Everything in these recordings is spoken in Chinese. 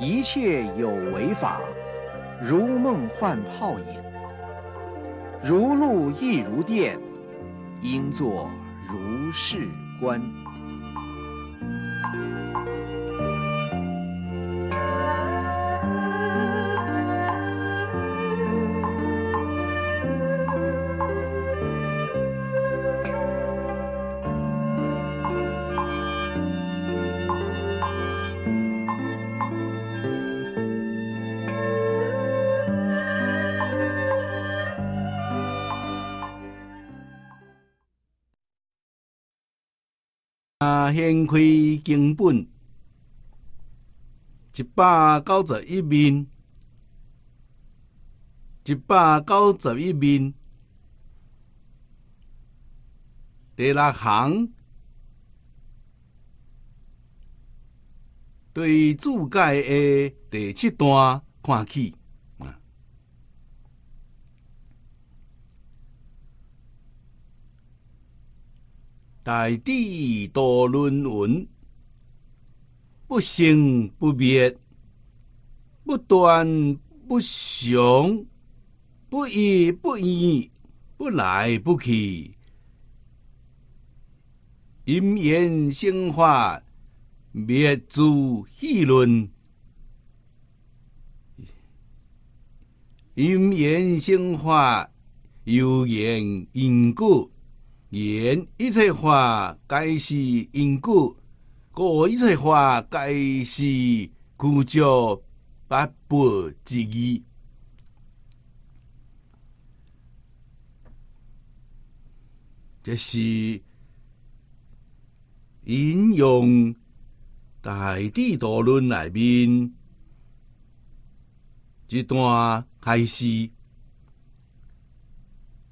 一切有为法，如梦幻泡影，如露亦如电，应作如是观。天亏经本一百九十一面，一百九十一面，第六行对注解的第七段看起。大地多轮文，不生不灭，不断不生，不依不依，不来不去。因缘生化，灭诸议论；因缘生化，有缘因果。言一切法皆是因果，故一切法皆是故作八不之意。这是引用《大智道论》内面一段开示，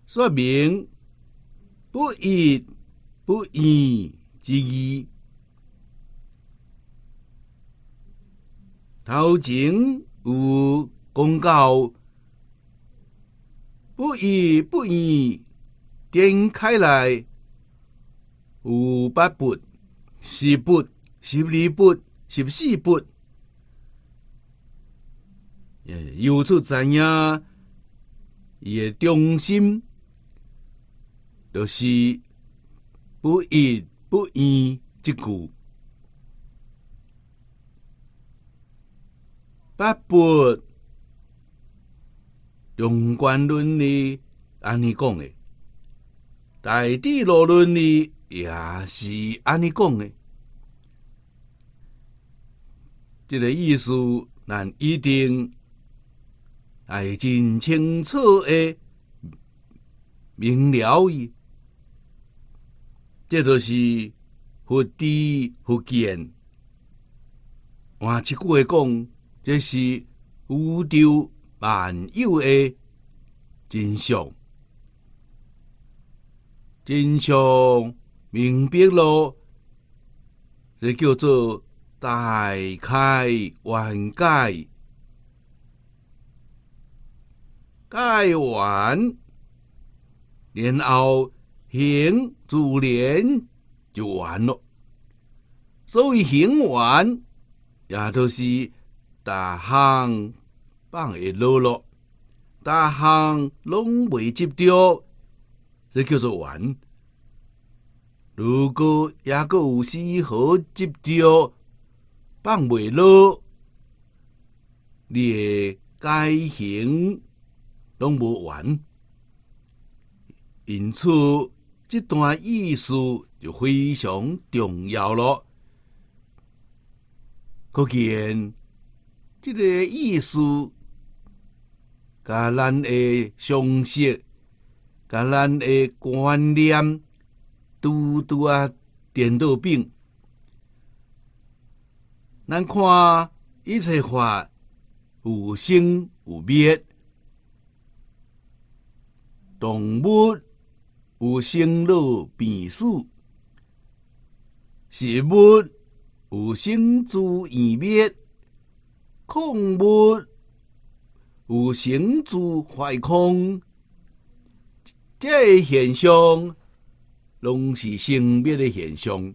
说明。不义不义之意，头前有公告，不义不义点开来，有八不，十不，十二拨，十四不。由有出影，伊诶中心。就是不义不义即句。八部《用关伦理》，安尼讲的，大地罗伦理》也是安尼讲的。即个意思，咱一定爱真清楚的明了伊。这都是福低福建。换一句话讲，这是宇宙万有诶真相。真相明白了，这叫做大开眼界。盖完，然后。行自连就完了，所以行完也都是大行放会落落，大行拢未接着，这叫做完。如果也个有丝毫接着，放未落，你该行拢不完，因此。这段意思就非常重要了。可见，这个意思，甲咱的常识，甲咱的观念，都都啊，颠倒病。咱看一切法有生有灭，动物。有生老病死，事物有生之灭灭，矿物有生之坏空，这现象拢是生灭的现象，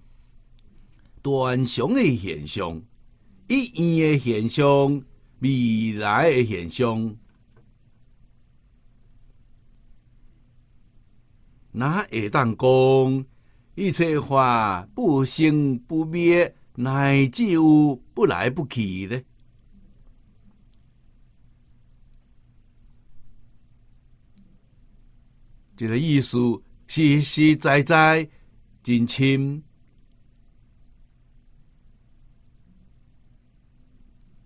断长的现象，一样的现象，未来的现象。哪会当讲一切法不生不灭，乃至无不来不去呢？这个意思是实实在在真深。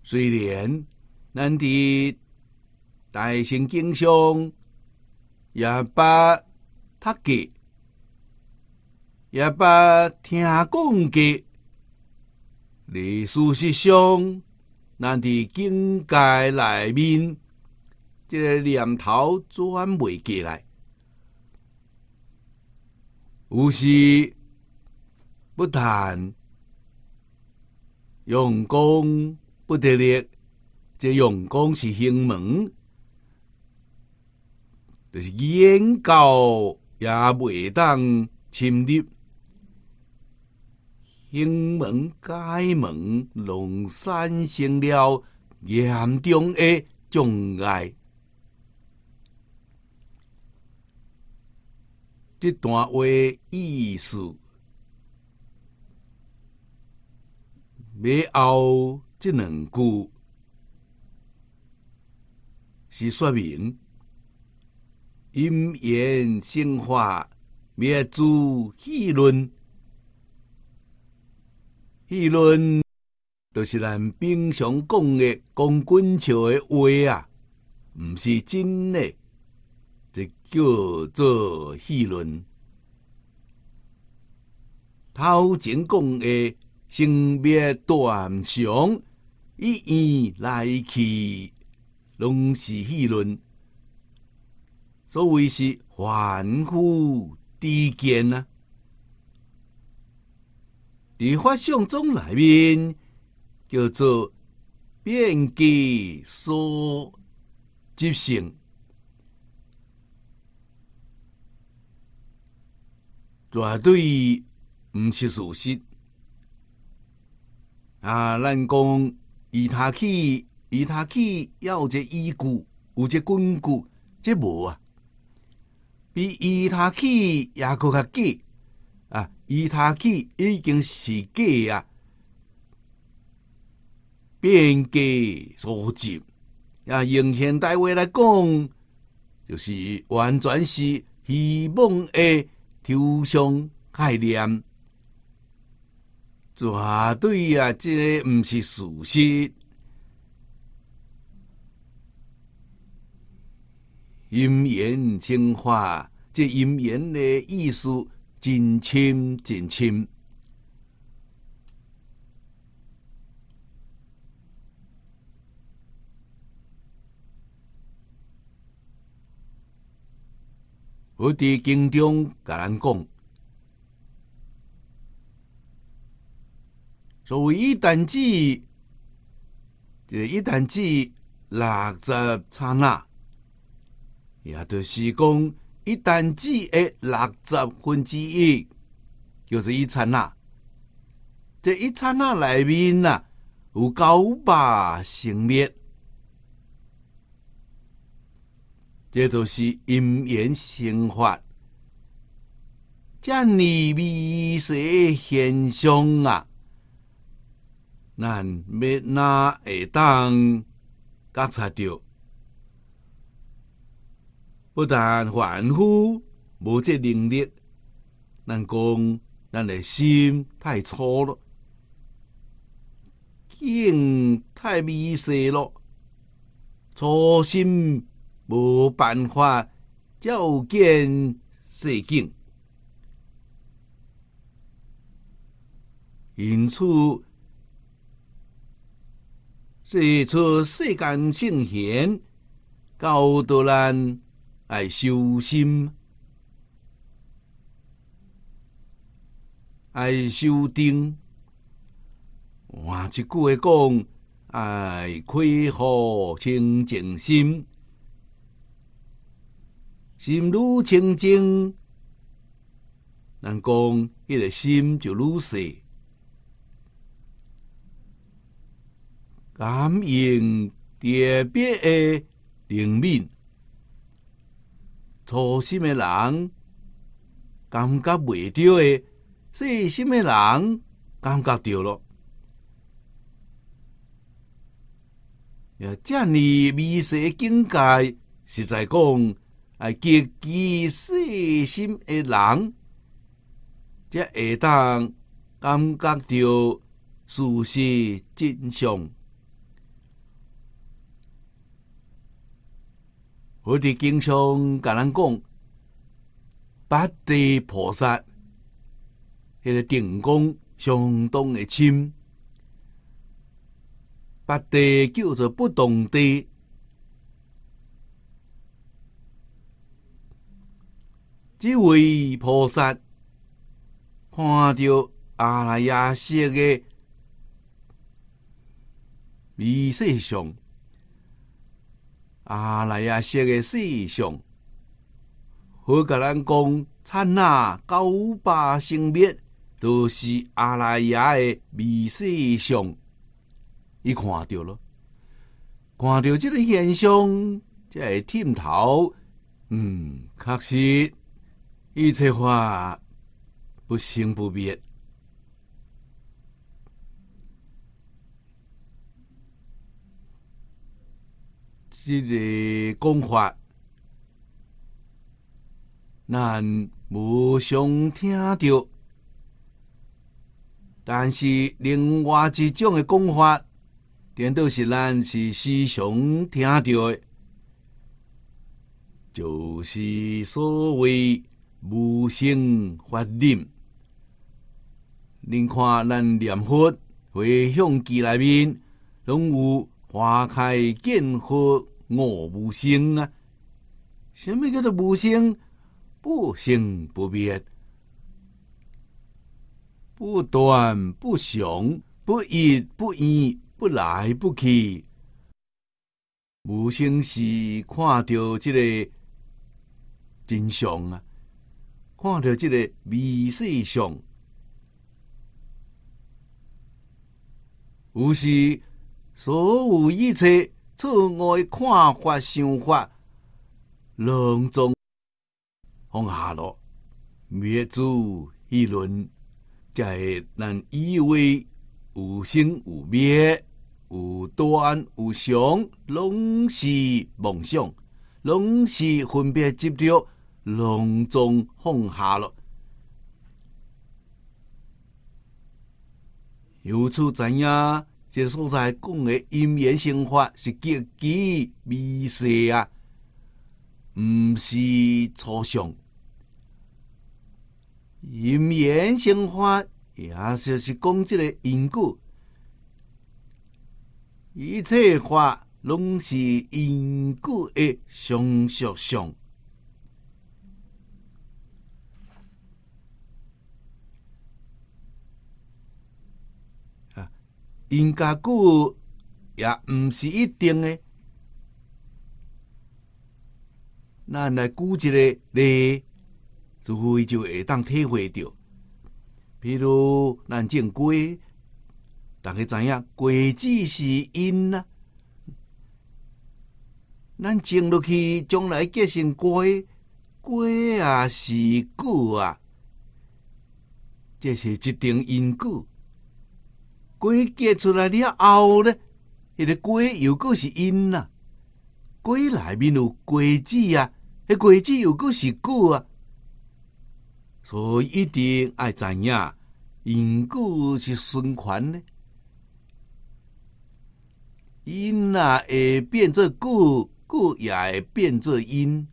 虽然咱伫大乘经上也把。读过，也捌听讲过。历史是想，咱伫境界内面，这个念头转未过来。无时不但用功不得力，这用功是兴门，就是研究也未当侵入，兴门街门拢产生了严重的障碍。这段话意思，尾后这两句是说明。因言生化，灭诸议论；议论著是咱平常讲的讲滚笑的话啊，毋是真的，这叫做议论。头前讲的性别断常，一言来去，拢是议论。所谓是凡夫低见啊！你发相中内面叫做遍计所即性，绝对毋是事实。啊，咱讲伊他起伊他起，有一个依据，有一个根据，即无啊！比伊他期也更加急啊！伊他期已经是机啊，变机所及啊，用现代话来讲，就是完全是希望的抽象概念。绝对啊，这个不是事实。音言精化，这音言的意思真深真深。我伫经中敢讲，所谓一弹指，也一弹指，六十刹那。也就是讲，一旦只的六十分之一，就是一刹那。这一刹那里面呐，有九百生灭，这都是因缘生法，这微妙现象啊，咱要哪会当觉察到？不但凡夫无这能力，咱讲咱的心太粗了，境太迷失了，粗心无办法照见世境，因此生出世间圣贤教导咱。爱修心，爱修定。换一句话讲，爱开豁清净心，心如清净。人讲，迄个心就如水，感应特别的灵敏。粗心的人感觉未到的，细心的人感觉到了。呀，这样迷失细境界，实在讲，系极其细心的人，才会当感觉到事实真相。我哋经常甲人讲，八地菩萨，迄个定功相当的深，八地叫做不动地，即位菩萨，看到阿赖耶识的微识上。阿赖耶识的世上，好甲咱讲刹那九八生灭，都是阿赖耶的微世上，伊看着咯，看着即个现象，才会点头。嗯，确实，一切法不生不灭。即个讲法，咱无想听到；但是另外一种的讲法，颠倒是咱是时常听到的，就是所谓无声法念。你看，咱念佛回向偈里面，拢有花开见佛。我无性啊！什么叫做无性？不生不灭，不断不常，不一不依，不来不去。无性是看到这个真相啊，看到这个迷细相，无是所有一切。错误的看法、想法，拢总放下落灭诸一轮，才会咱以为有生有灭、无断有常，拢是梦想，拢是分别执着，拢总放下落。由此知影。这所在讲的因缘生法是极其微细啊，毋是抽象。因缘生法也就是讲即个因果，一切法拢是因果的相续相。因果也毋是一定诶，咱来估一咧，例，乎伊就会当体会到。比如咱种瓜，大家知影瓜子是因啊。咱种落去将来结成瓜，瓜也是果啊，这是一定因果。鬼结出来，了后呢？那个鬼又果是阴啊，鬼内面有鬼子啊？迄鬼子又果是果啊？所以一定爱知影因果是循环呢？因呐会变做果，果也会变做因，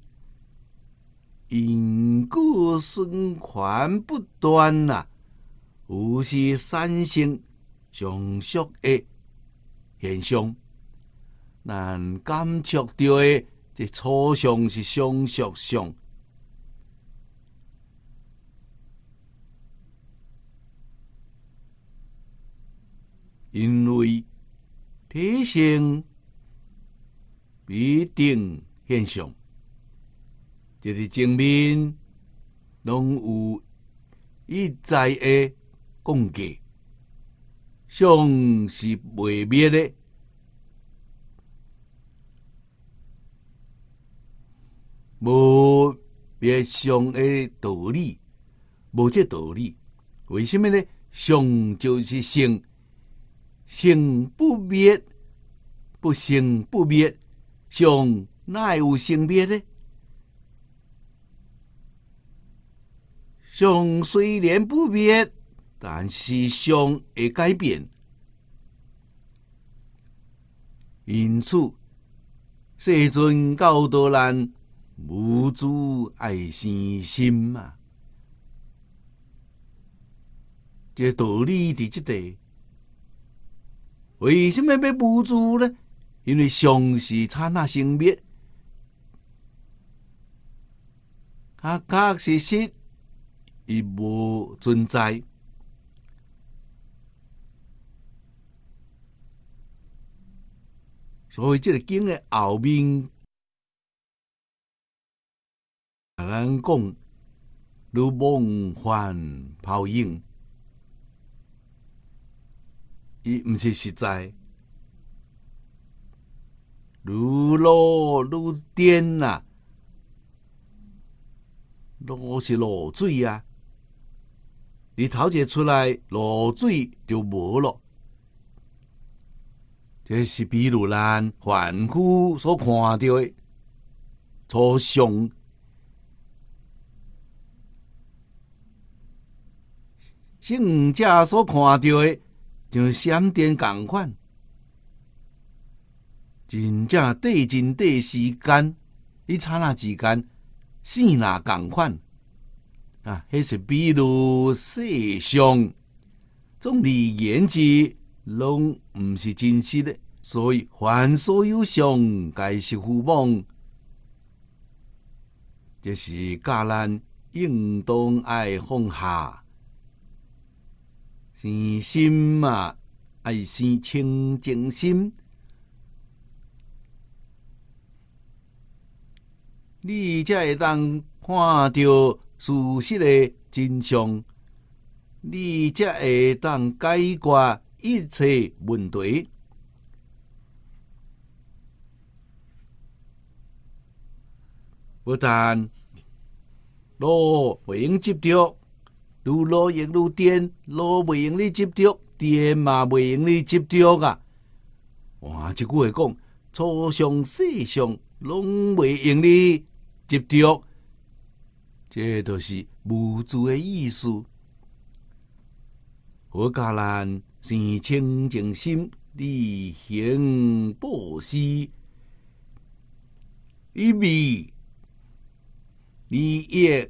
因果循环不断呐！有锡三星。上续的现象，咱感触到的，这初相是上续相，因为体现必定现象，就是证明，拢有一再的供给。相是未灭的，无灭相的道理，无这道理，为什么呢？相就是性，性不灭，不性不灭，相哪有性灭呢？相虽然不灭。但思想会改变，因此世尊教导人无住爱生心嘛，这道理伫即带。为什么要无住呢？因为相是刹那生灭，确确实实伊无存在。所以这个经的后面，啊，咱讲如梦幻泡影，伊唔是实在。如露如电呐，拢是露水啊！你头一出来露水就无咯。这是比如咱凡夫所看到的，所想，圣者所看到的，就闪电共款，真正短真短时间，一刹那之间，刹那共款啊！迄是比如世上总的言之。拢毋是真实的，所以凡所有相，皆是虚妄。这是教咱应当爱放下，生心嘛，爱生清净心。你才会当看到事实的真相，你才会当解决。一切问题，不但路未用接着，路路用路电，路未用你接着，电嘛未用你接着啊！哇，即句话讲，初上、世上，拢未用你接着，这都是无助的意思。我教人生清净心，力行布施，一米，一夜，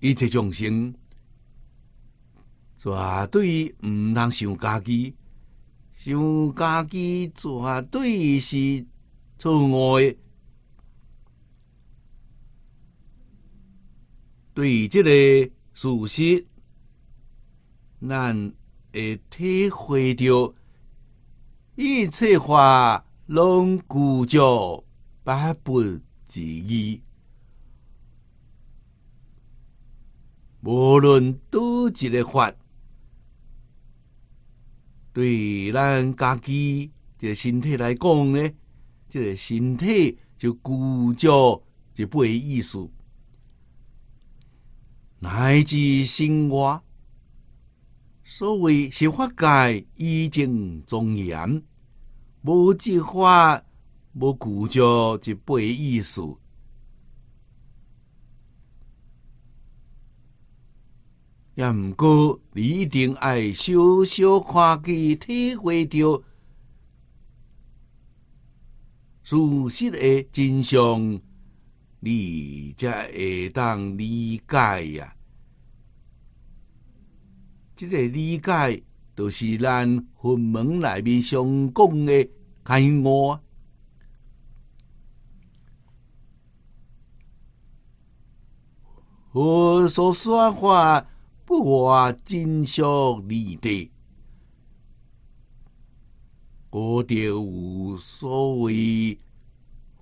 一切众生，绝对毋通想家己，想家己绝对是错误。诶。对，即个事实咱会体会到一切法拢具足八不之一，无论多几个法，对咱家己这身体来讲呢，这身体就具足就不意思。乃至生活，所谓是法界义经庄严，无字法，无顾着即白意思。也毋过，你一定爱稍稍看去体会着事实的真相，你才会当理解呀。即个理解，就是咱佛门内面上讲的开悟。所说实话，不外真说理的，我就无所谓，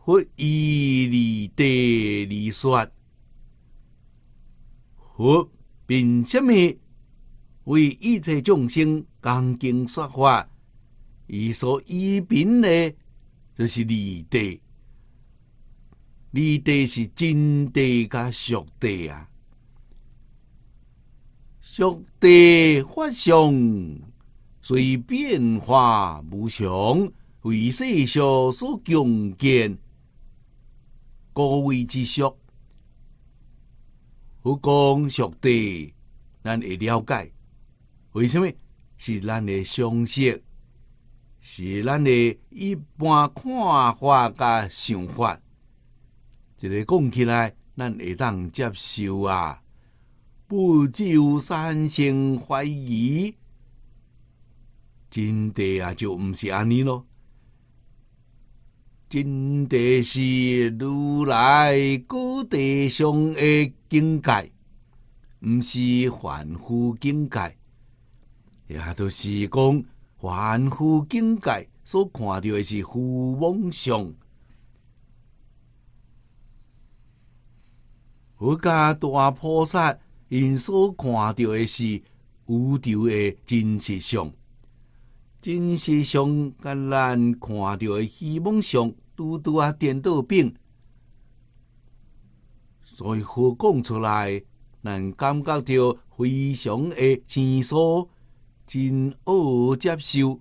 佛意理的理说，佛凭什么？为一切众生讲经说法，伊所依凭的，就是离地。离地是真地加俗地啊。俗地法相随变化无常，为世俗所共建，高位之俗。佛讲俗地，咱会了解。为什么是咱的常识，是咱的一般看法甲想法？一个讲起来，咱会当接受啊。不，只有三心怀疑，真谛啊，就毋是安尼咯。真谛是如来高地上的境界，毋是凡夫境界。也就是讲，凡夫境界所看到的是虚妄相；佛家大菩萨因所看到的是宇宙的真实相。真实相跟咱看到的虚妄相，拄拄啊颠倒并。所以佛讲出来，咱感觉到非常的清楚。真恶接受，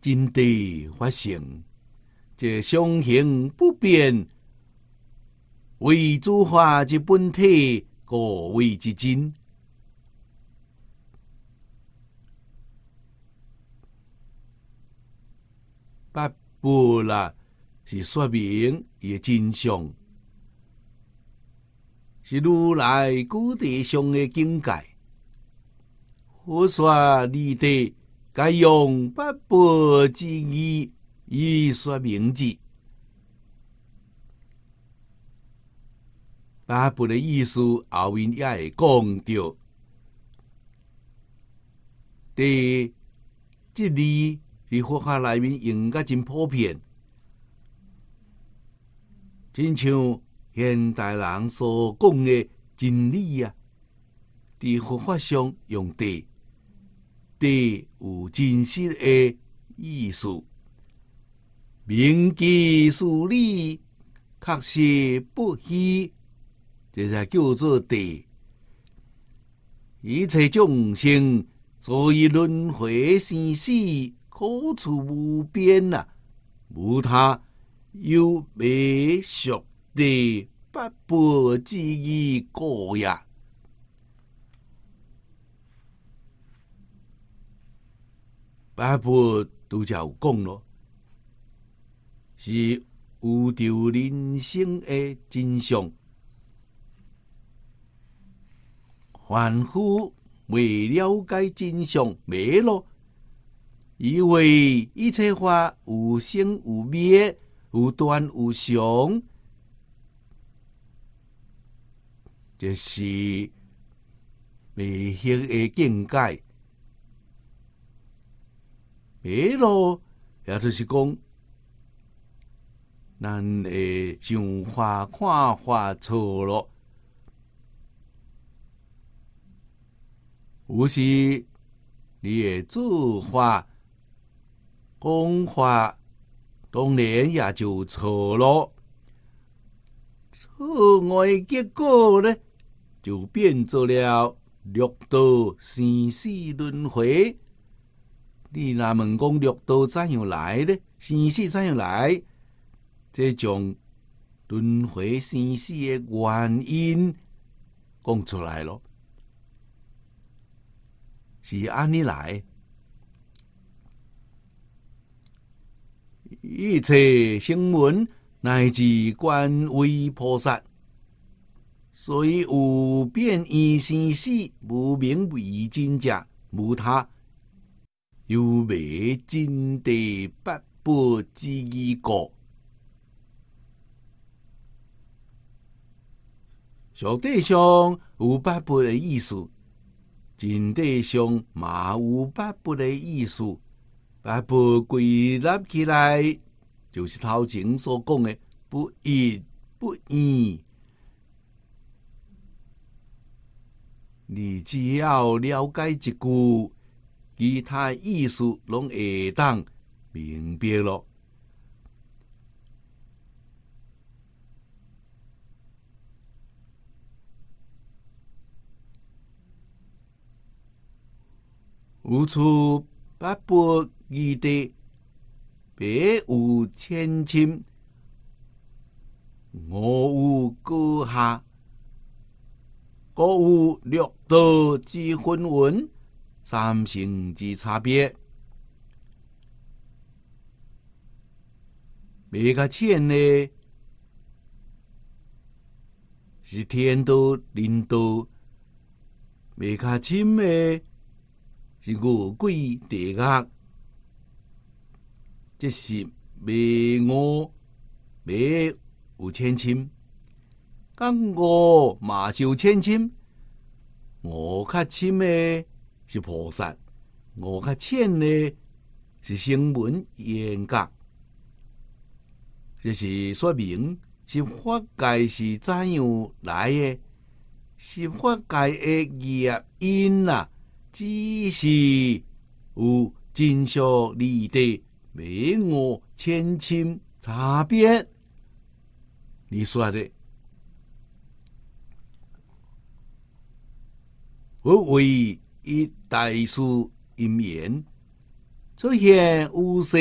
真地发生，这相形不变，为诸法之本体，故为之真。八部啦，是说明伊真相，是如来古地上的境界。我说你的该八不之语，以说名字，八部的意思，后面也会讲到。对，这里在佛法内面应该真普遍，真像现代人所讲的真理啊，伫佛法上用的。地有真实的意思，明理事理，确实不虚，这才叫做地。一切众生所以轮回生死，苦楚无边啊，无他，有未学的不破之意故也。八部都叫讲咯，是宇宙人生的真相。凡夫未了解真相，没了，以为一切法有生有灭，有断有常，这是未晓的境界。哎咯，也就是讲，咱诶想法看法错了，有时你诶做法讲法，当然也就错了，错误结果呢，就变作了六道生死轮回。你若问讲六道怎样来呢？生死怎样来？即将轮回生死诶原因讲出来咯，是安尼来？一切声闻乃至观微菩萨，所以有变异生死，无名为真假，无他。有未真地八波之意国，小地上有八波的意思，真地上马有八波的意思，八波归纳起来，就是头前所讲的不一不二。你只要了解一句。其他意思拢会当明白了。吾处八百余地，别有千顷，我有高下，高无六道之分文。三性之差别，未较浅呢，是天道、人道；未较深呢，是五鬼地狱。这是未我未有千金，刚我马秀千金，我较深呢。是菩萨，我讲浅咧，是声闻严格，这是说明是法界是怎样来的，是法界的原因啊，只是有真相立地，没我千亲差别。你说的，我为。一大树一面，出现乌色，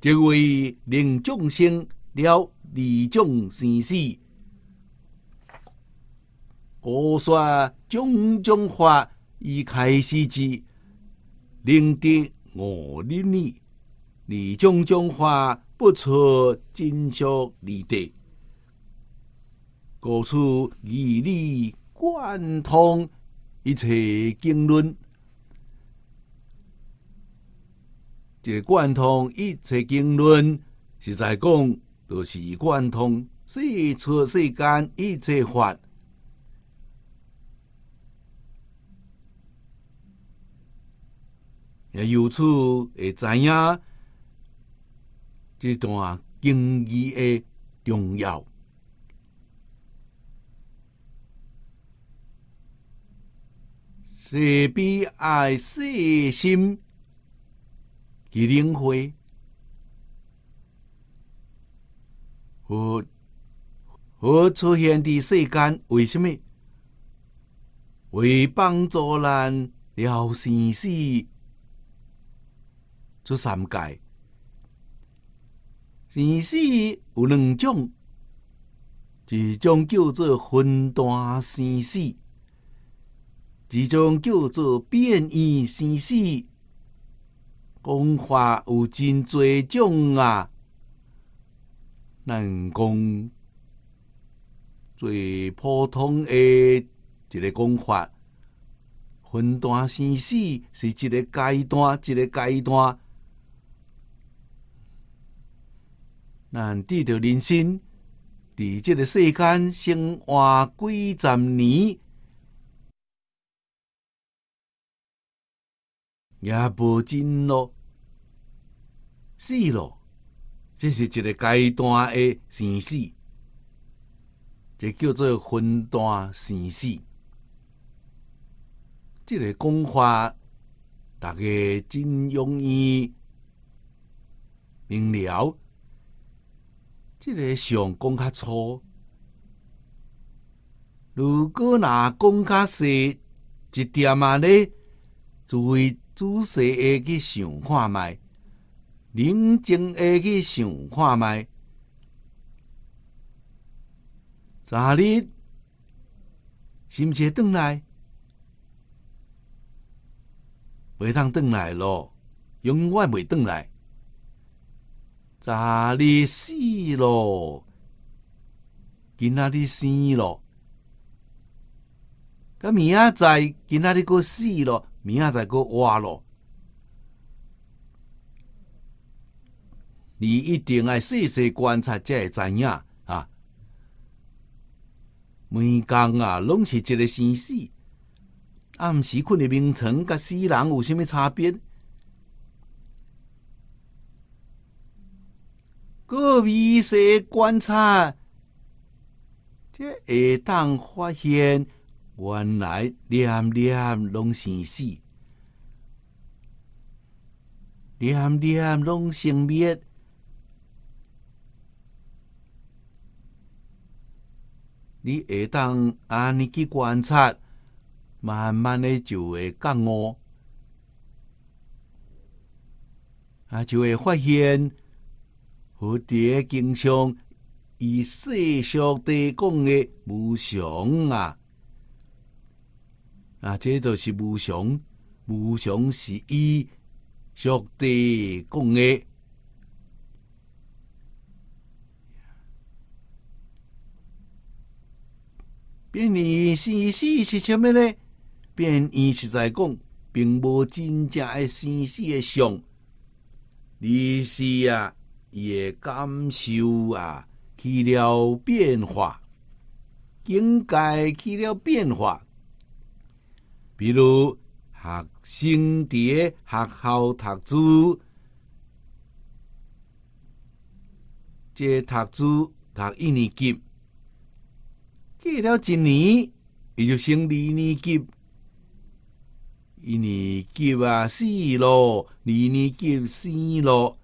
即为令众生了离众生死，古说“种种法以开始智”，令得我离你；离种将化不出进修离得，故出二离。贯通一切经论，即贯通一切经论，实在讲都是贯通，世全世间一切法，也由此会知影这段经义的重要。慈悲爱心与灵慧，何何出现？伫世间，为什么为帮助人了生死？出三界，生死有两种，一种叫做分段生死。一种叫做变异生死，讲法有真侪种啊。咱讲最普通的一个讲法，混段生死是一个阶段，一个阶段。咱这着人生，伫即个世间生活几十年。也无真咯，是咯，这是一个阶段诶生死，即叫做分段生死。即个讲法，大家真容易明了。即个想讲较粗，如果若讲较细一点仔咧，就会。仔细诶去想看卖，冷静诶去想看卖。昨日是毋是会转来？未通转来咯，永远未转来。昨日死咯，今仔日生咯，今明仔载今仔日过死咯。明仔载搁挖咯，你一定爱细细观察才会知影啊！每工啊，拢是一个生死，暗时困的眠床，甲死人有啥物差别？搁密细观察，才会当发现。原来念念拢生死，念念拢生灭。你会当安尼去观察，慢慢的就会觉悟啊，就会发现伫蝶经上以世俗地讲的无常啊。啊，这都是无常，无常是伊俗地讲的。变异识死是什物咧？变异是在讲，并无真正诶生死诶相，而是啊，伊诶感受啊起了变化，境界起了变化。比如学生咧学校读书，即读书读一年级，过了一年，伊就升二年级。一年级啊，四咯；二年级四伊若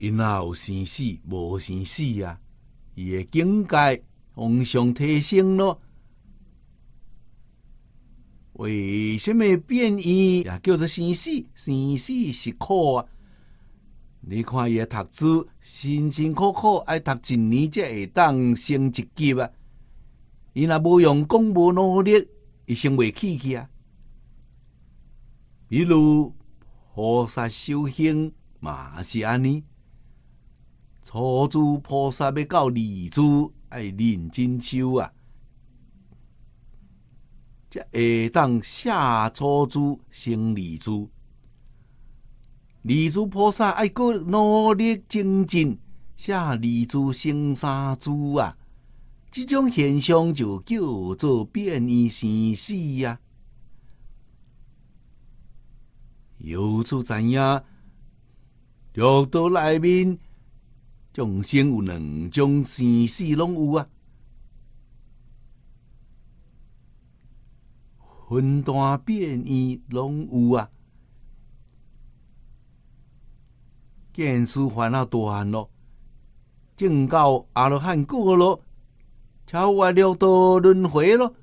有生四，无生四啊！伊诶境界往上提升咯。为什么变异也叫做生死，生死是苦啊！你看，伊读书，辛辛苦苦爱读一年，才会当升一级啊！伊若无用功，无努力，伊升未起去啊！比如菩萨修行，嘛是安尼，初住菩萨要到二住，爱认真修啊！下当下初资生二资，二资菩萨爱过努力精进，下二资生三资啊！这种现象就叫做变异生死呀。由此知影，六道内面众生有两种生死，拢有啊。分段变异拢有啊，见出烦恼大汉咯，正到阿罗汉过咯，超越六道轮回咯，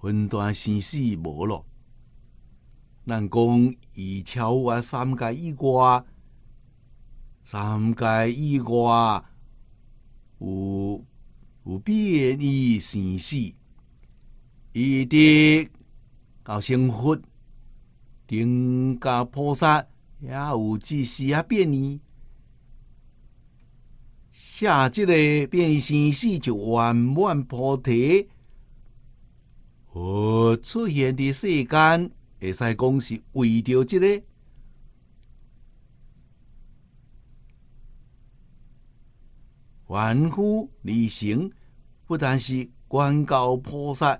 分段生死无咯，人讲。伊超越三界以外，三界以外，有有变异生死。一滴到成佛，金加菩萨也有自私啊！变呢，下即个变形式就圆满菩提。而出现的世间，会使讲是为着这个夫离行，不但是观告菩萨。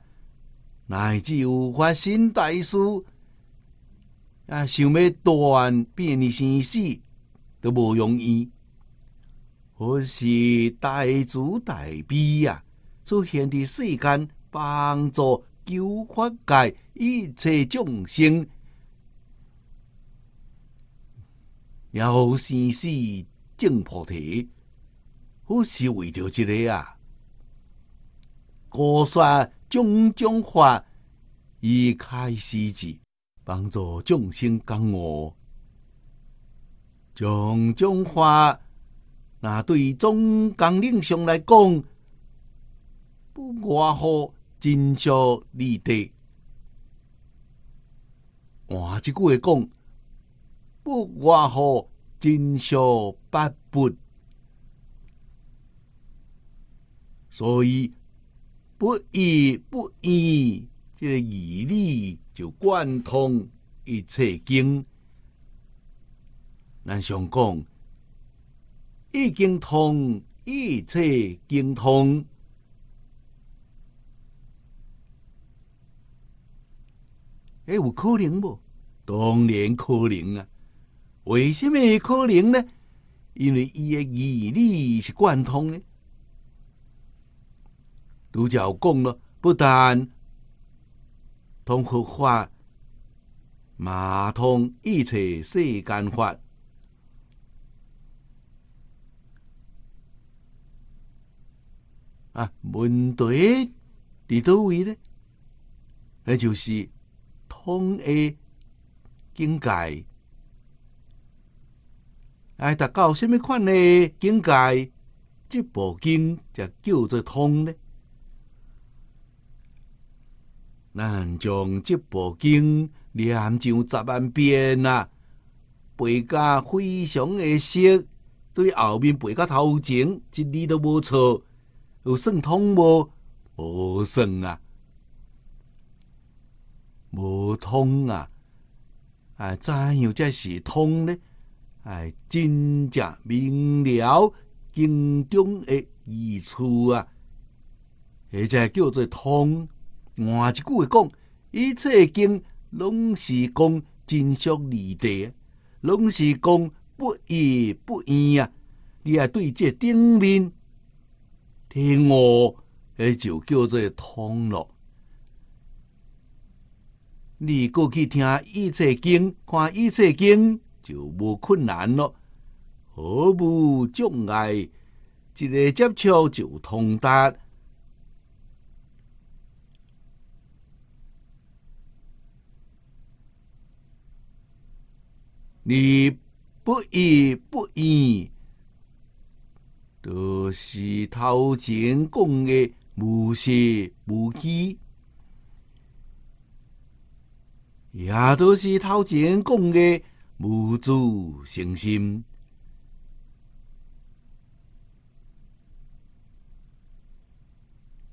乃至有化身大士，啊，想要断变你生死都无容易。可是大慈大悲啊，出现伫世间，帮助救法界一切众生，了生是正菩提，我是为着这个啊，高说。种种法以开始资，帮助众生觉悟。种种法那对中纲领袖来讲，不外乎真修立德。换一句话讲，不外乎尽孝不薄，所以。不义不依，这个义理就贯通一切经。咱上讲，一经通，一切经通。哎，有可能不？当然可能啊。为什么可能呢？因为伊的义理是贯通的。宗教讲了，不但通佛法，马通一切世间法啊。问题伫都位呢，那就是通诶境界。哎，达到什么款诶境界，这部经则叫做通呢？咱将这部经念上十万遍啊，背甲非常的熟，对后面背甲头前一字都无错，有算通无？无算啊，无通啊！哎，怎样才是通呢？哎，真正明了经中的意思啊，而才叫做通。换一句话讲，一切经拢是讲真俗二谛，拢是讲不义不二啊！你啊，对这顶面听我，迄就叫做通了。你过去听一切经，看一切经，就无困难咯，何不障碍？一个接触就通达？你不依不依，都是头前讲的无始无起，也都是头前讲的无主成心，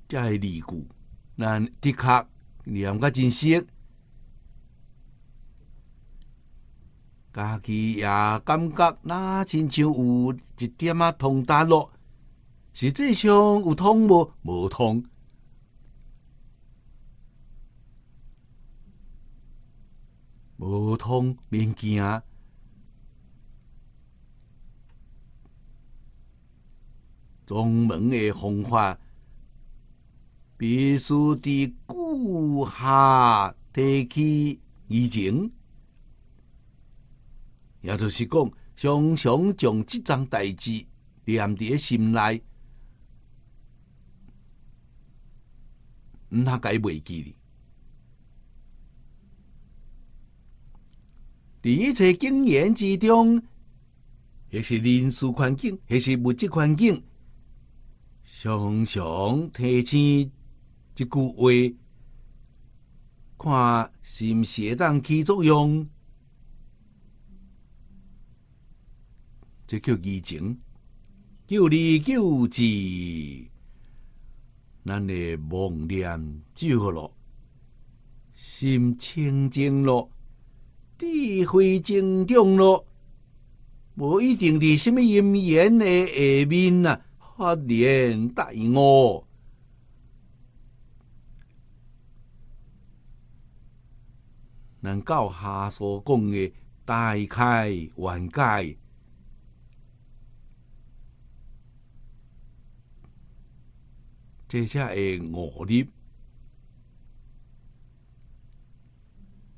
在例句，咱的确念格真熟。家己也感觉那亲像有一点啊通达咯，实际上有通无无通。无通免惊。中门的方法必须伫古下提起以前。也就是讲，常常将即桩代志念伫心内，毋通甲伊袂记哩。伫一切经验之中，迄是人事环境，迄是物质环境，常常提醒一句话：，看是是会当起作用。这叫疫情，救你救济，咱个妄念就好了，心清净了，智慧增长了，无一定的什么阴缘的下面呐，可怜大恶，能够下所讲的大开万界。这些的五力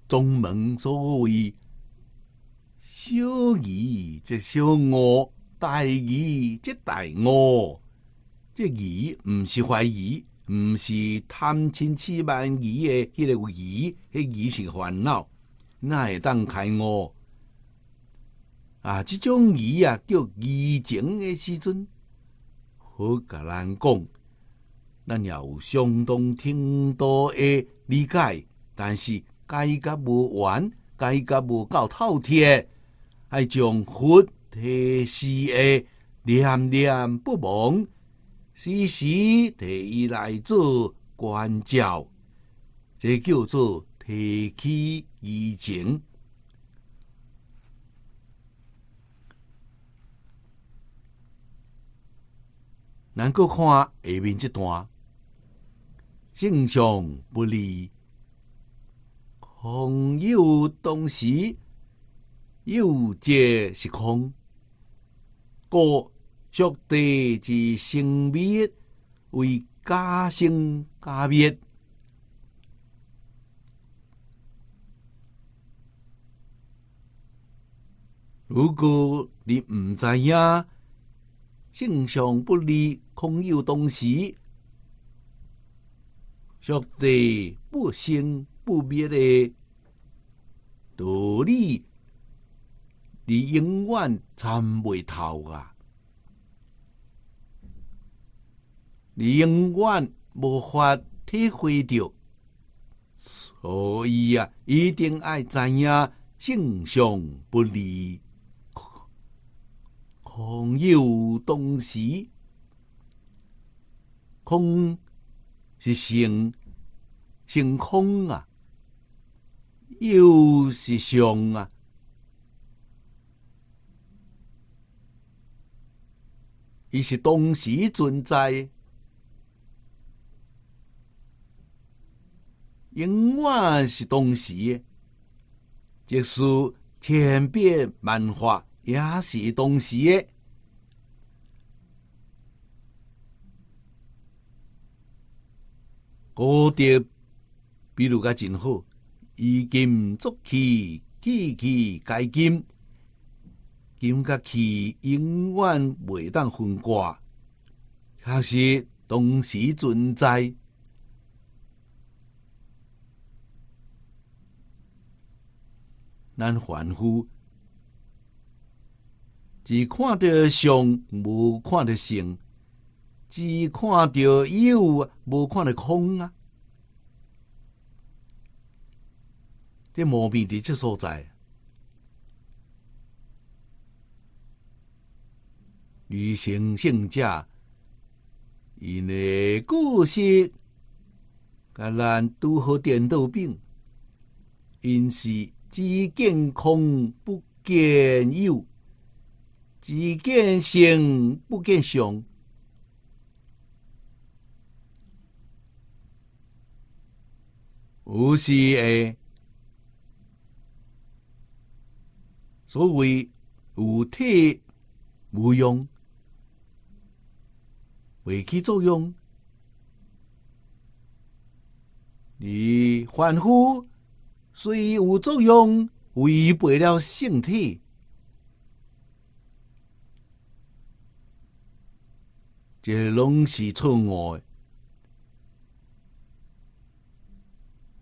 中门所谓小义即小恶，大义即大恶。即义毋是怀疑，毋是贪嗔痴万疑的迄个疑，迄疑是烦恼，那会当开我。啊，即种疑啊叫疑情的时阵，好甲咱讲。也有相当程多的理解，但是解甲无完，解甲无够透彻，爱将佛提示的念念不忘，时时提伊来做关照，即叫做提起疑情。咱够看下面这段。性相不离，空有东西，有皆是空。故学地之性别为假性假别。如果你唔知影性相不离，空有东西。绝对不生不灭的道理，你永远参不透啊！你永远无法体会到，所以啊，一定要知影性相不离，空有东西，空是性。星空啊，又是相啊，伊是当时存在，永远是当时。即使千变万化，也是当时。比如甲真好，以金作器，器器皆金，金甲器永远袂当分割，确是同时存在。咱凡夫只看到相，无看到性；只看到有，无看到空啊。这毛病这所在，欲成性者，因的故事，甲咱拄好颠倒病，因是只见空不见有，只见性不见相，所谓有体无用，未其作用；而凡夫虽有作用，违背了性体，这拢是错误。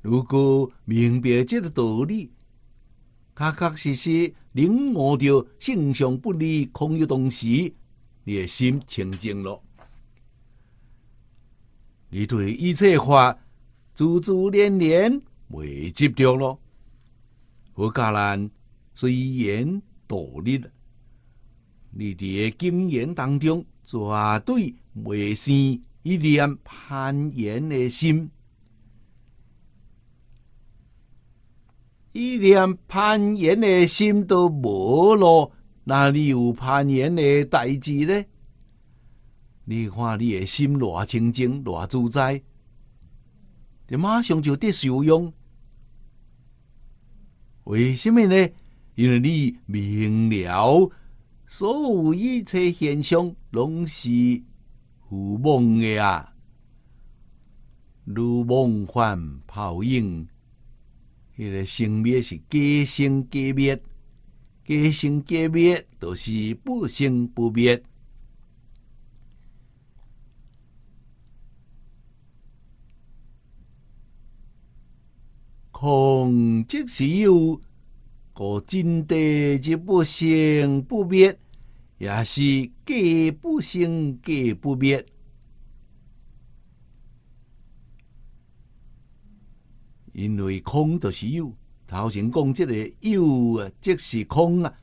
如果明白这个道理，确确实实。领悟到性相不离空有同时，你的心清净了；你对一切法，字字连连，未执着了。佛家兰随缘度日，你在经验当中绝对未生一念攀缘的心。伊连攀岩的心都无咯，哪里有攀岩的代志呢？你看你的心偌清净，偌自在，你马上就得受用。为什么呢？因为你明了所有一切现象，拢是如梦的啊，如梦幻泡影。迄个生灭是假生皆灭，假生皆灭都是不生不灭。空即是有，个真谛是不生不灭，也是假不生假不灭。因为空就是有，头先讲即个有啊，即是空啊，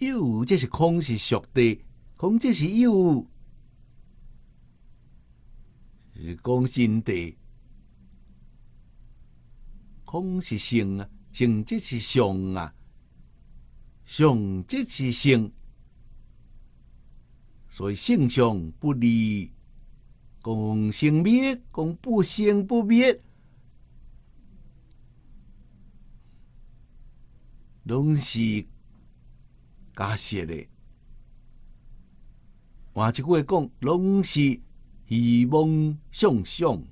有即是空是属地，空即是有，是讲心地，空是性啊，性即是相啊，相即是性，所以性相不离。讲生灭，讲不生不灭，拢是假设的。换一句话讲，拢是希望想象。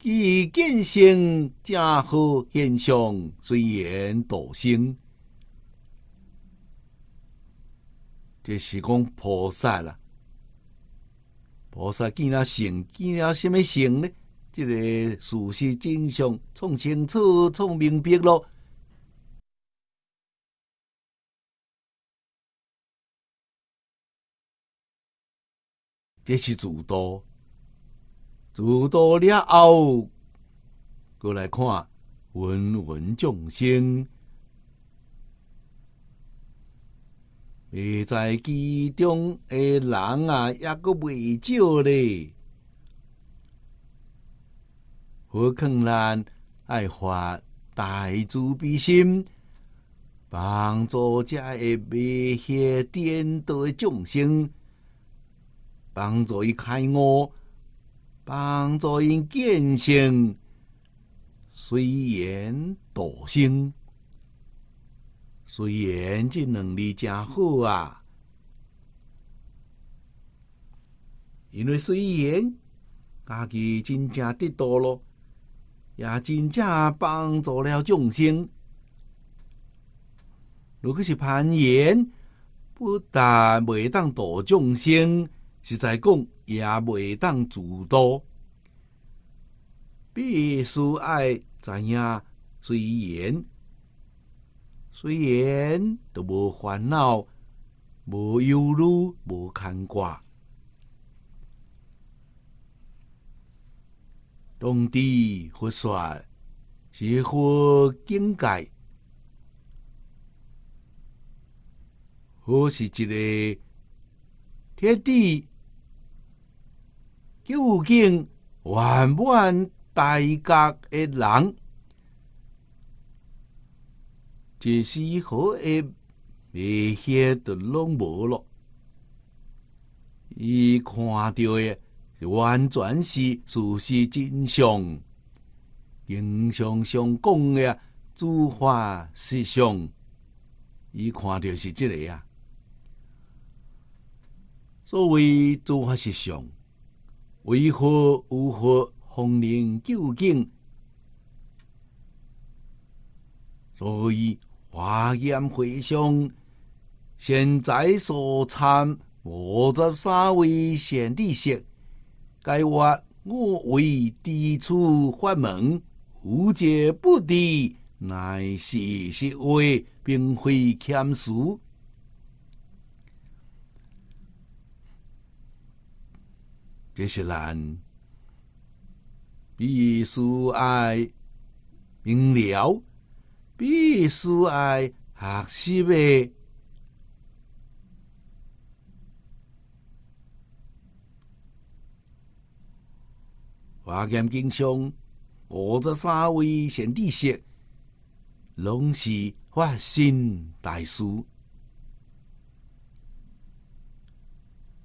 既见性，正好现象随缘道生，这是讲菩萨啦。菩萨见了性，见了什么性呢？即个事实真相，创清楚、创明白咯。这是自度，自度了后，过来看闻闻众生。会在其中的人啊，抑个未少咧。何况咱爱发大慈悲心，帮助遮的被邪颠倒的众生，帮助伊开悟，帮助伊见性，随缘度生。虽然这两力真好啊，因为虽然家己真正得到了，也真正帮助了众生。如果是攀岩，不但未当度众生，实在讲也未当自度，必须爱知影，虽然。虽然都无烦恼，无忧虑、无牵挂。当地佛说是佛境界？佛是一个天地究竟完不完大觉的人？一丝好的未晓得拢无咯。伊看到诶，完全是事实真相。经常上讲的诸法实相，伊看到是即个啊。所谓诸法实相，为何如何？红莲究竟？所以。华严会上，现在所参五十三位贤弟说，皆话我为第一处法门，无解不敌，乃是实话，并非谦虚。这是咱必须爱明了。必须爱学习。华严经上五十三位贤地士，拢是发心大士，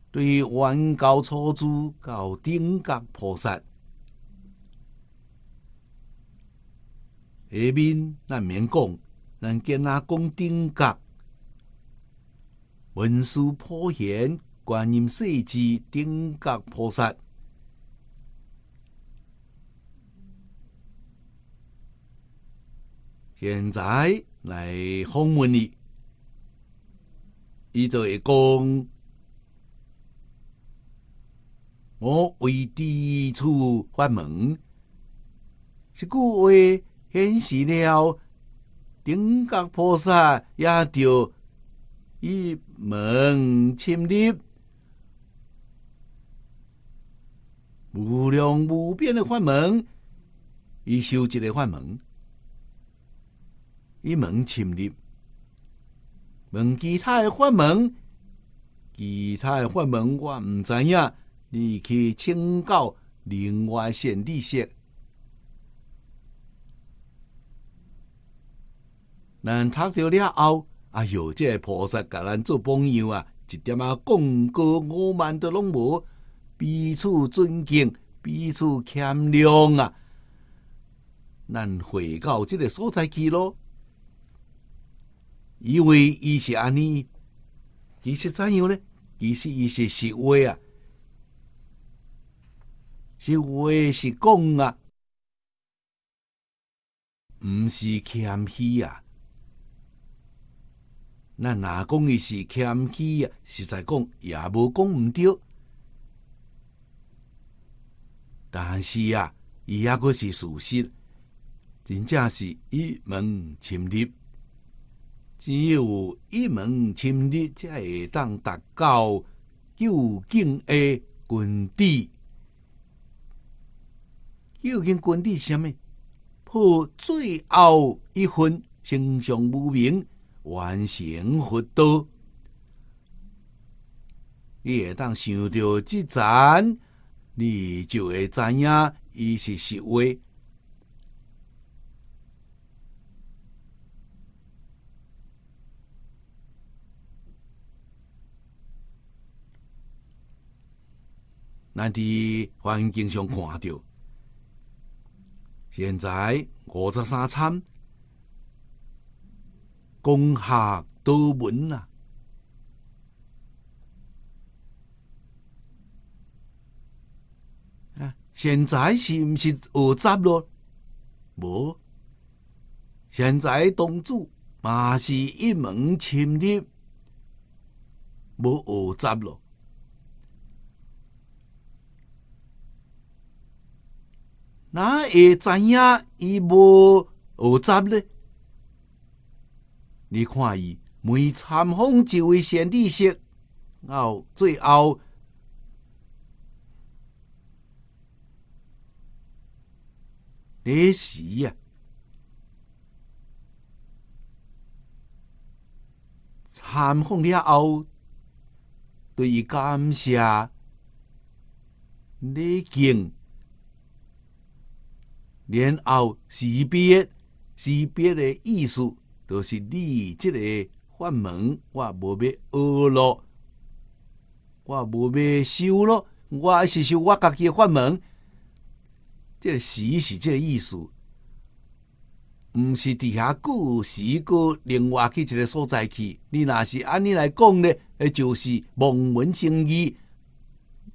对冤高初祖到顶格菩萨。下面咱免讲，咱见阿公顶格文殊普贤、观音世智顶格菩萨，现在来访问你，伊就会讲，我为第一处法门，是故为。显示了顶格菩萨也掉一门侵入无量无边的法门，伊修一个法门，一门侵入。问其他的法门，其他的法门我毋知影，你去请教另外贤知识。咱读到了后，哎呦，这菩萨甲咱做朋友啊，一点啊，功过五万都拢无，彼此尊敬，彼此谦让啊。咱回到这个所在去咯，以为伊是安尼，其实怎样呢？其实伊是实话啊，实话是讲啊，毋是谦虚啊。咱若讲伊是谦虚啊，实在讲也无讲毋对。但是啊，伊抑阁是事实，真正是一门深入，只有一门深入，才会当达到究竟的根底。究竟根子，啥物？破最后一分，形象无名。完成佛多，你会当想到即层，你就会知影伊是实话。咱伫环境上看到，现在五十三餐。攻下都门啊。现在是毋是恶杂咯？无，现在东主嘛是一门侵的，无恶杂咯。哪会知影伊无恶杂咧？你看，伊每参访一位先帝，时，到最后，历史啊，参访了后，对于感谢，礼敬，然后识别识别的艺术。就是你即个法门，我无要学咯，我无要修咯，我是修我家己的法门，这死是即个意思。毋是伫遐久时一另外去一个所在去。你若是安尼来讲呢，诶，就是望文生意，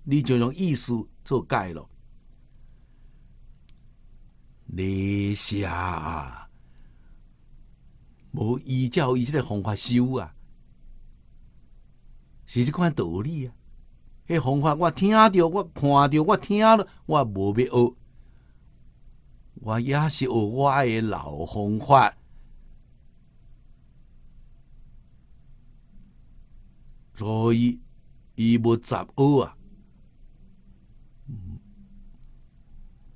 你就用意思做改咯。你啊？无依照伊即个方法修啊，是即款道理啊！迄方法我听着，我看着，我听了，我无别学，我也是学我的老方法，所以伊无杂学啊，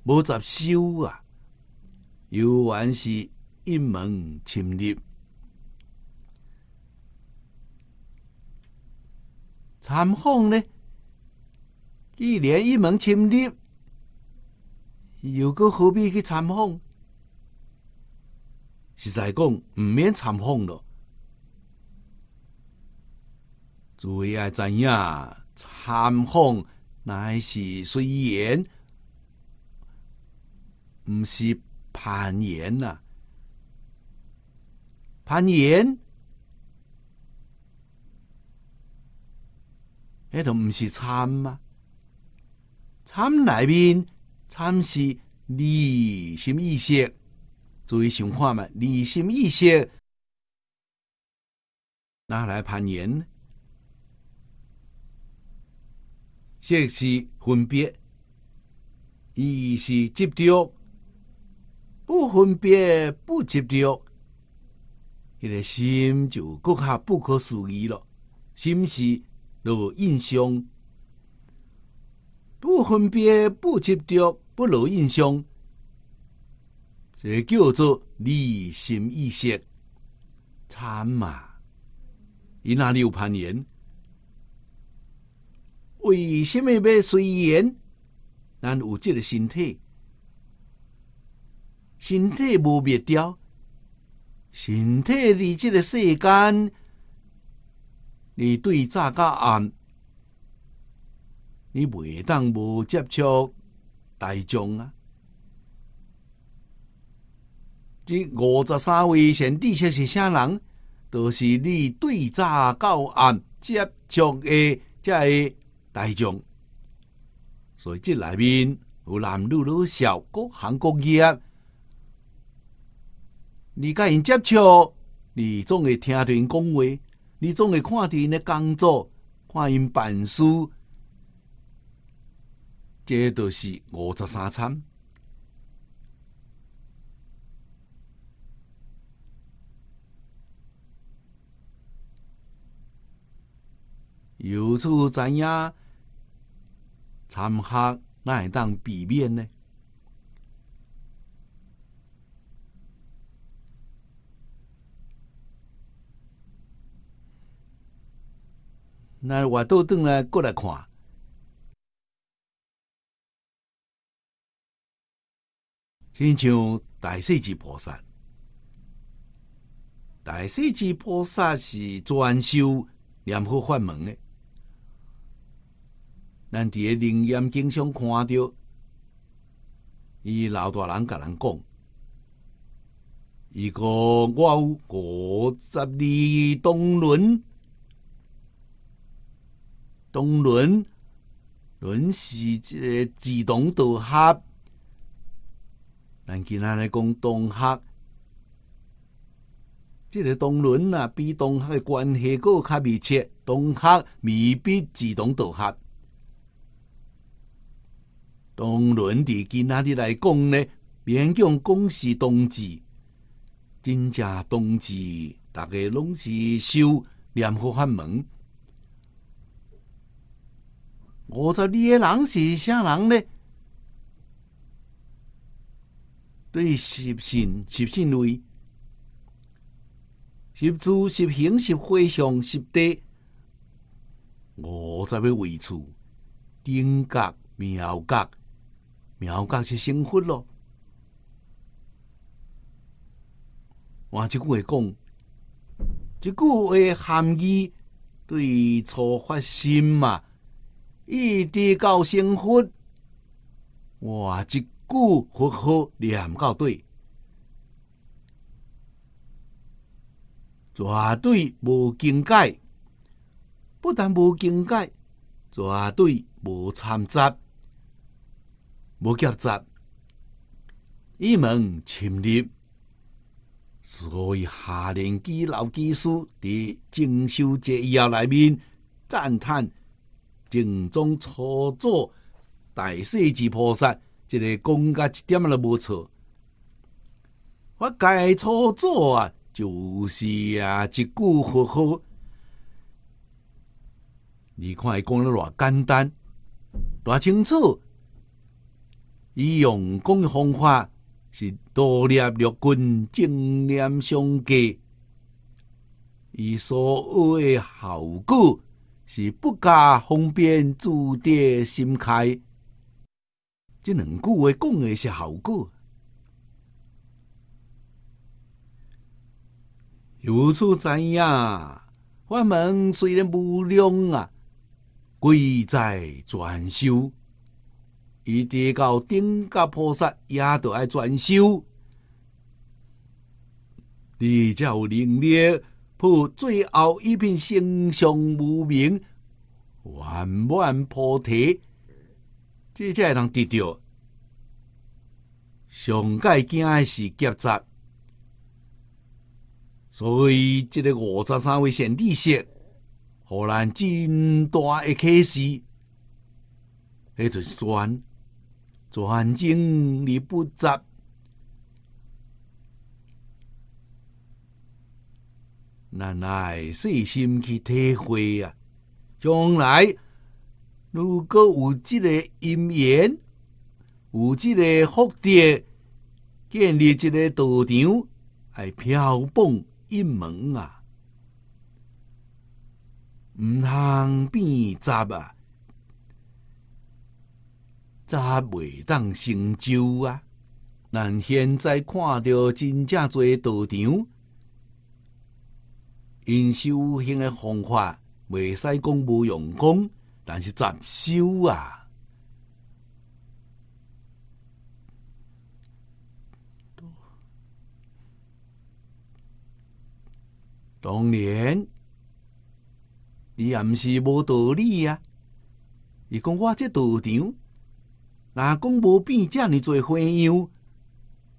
无杂修啊，有原是。一门侵入。参访呢？一年一门侵力，又个何必去参访？实在讲，毋免参访了。诸位爱怎样？参访乃是随缘，毋是攀缘呐。攀岩，呢度唔是参吗？参里面参是离心意识，注意想看嘛，离心意识哪来攀岩呢？即是分别，意是执着，不分别不执着。你个心就更加不可思议了。心是有印象，不分别、不执着、不留印象，这叫做离心意识。惨嘛！伊那有攀岩，为虾米要随缘？咱有这个身体，身体无灭掉。身体伫这个世间，你对早较暗，你袂当无接触大众啊！这五十三位贤弟下是啥人？都是你对早较暗接触的才会大众。所以，这里面有男女老少各行各业。你甲因接触，你总会听因讲话，你总会看因的工作，看因办事，这都是五十三餐。由此知影，参合，哪会当避免呢？那我倒等来过来看，亲像大世界菩萨，大世界菩萨是专修念佛法门的。咱伫个灵岩经常看到，伊老大人甲人讲，一个我五十二东轮。东轮轮是即个自动导合，咱今仔来讲东合，即、个东轮啊，比东合诶关系个较密切，东合未必自动导合。东轮伫今仔日来讲呢，勉强讲是冬至，真正冬至，逐个拢是修念佛法门。五十二诶，人是啥人呢？对十信、十信类、十住、十行、十会向、十地，五十个位次，顶格、妙格、妙格是成佛咯。换一句话讲，一句话含义对初发心嘛、一直到成佛，我一句佛号念到底，绝对无更改。不但无更改，绝对无掺杂、无夹杂，一门深入。所以，下年纪老技师伫精修这一下内面赞叹。正宗操作大势已菩萨，这个讲甲一点都无错。我该操作啊，就是啊，一句佛号。你看，伊讲了偌简单，偌清楚。伊用讲的方法是多念六根正念相结，伊所有的效果。是不加方便自得心开，这两句话讲的是效果。由此知影，法门虽然无量啊，贵在转修。伊得到顶甲菩萨，也着爱转修。你才有能力。最后一片心上无明，圆满菩提，即才通得着。上界惊的是劫集，所以这个五十三位圣弟子，荷兰真大一 c a 迄 e 就是转转经而不杂。咱耐细心去体会啊！将来如果有即个因缘，有即个福德，建立即个道场，爱飘蹦一门啊，毋通变杂啊，杂袂当成就啊！咱现在看到真正侪道场。因修行的方法，未使讲无用功，但是杂修啊，当年，伊也是无道理啊。伊讲我这道场，若讲无变遮尔侪花样，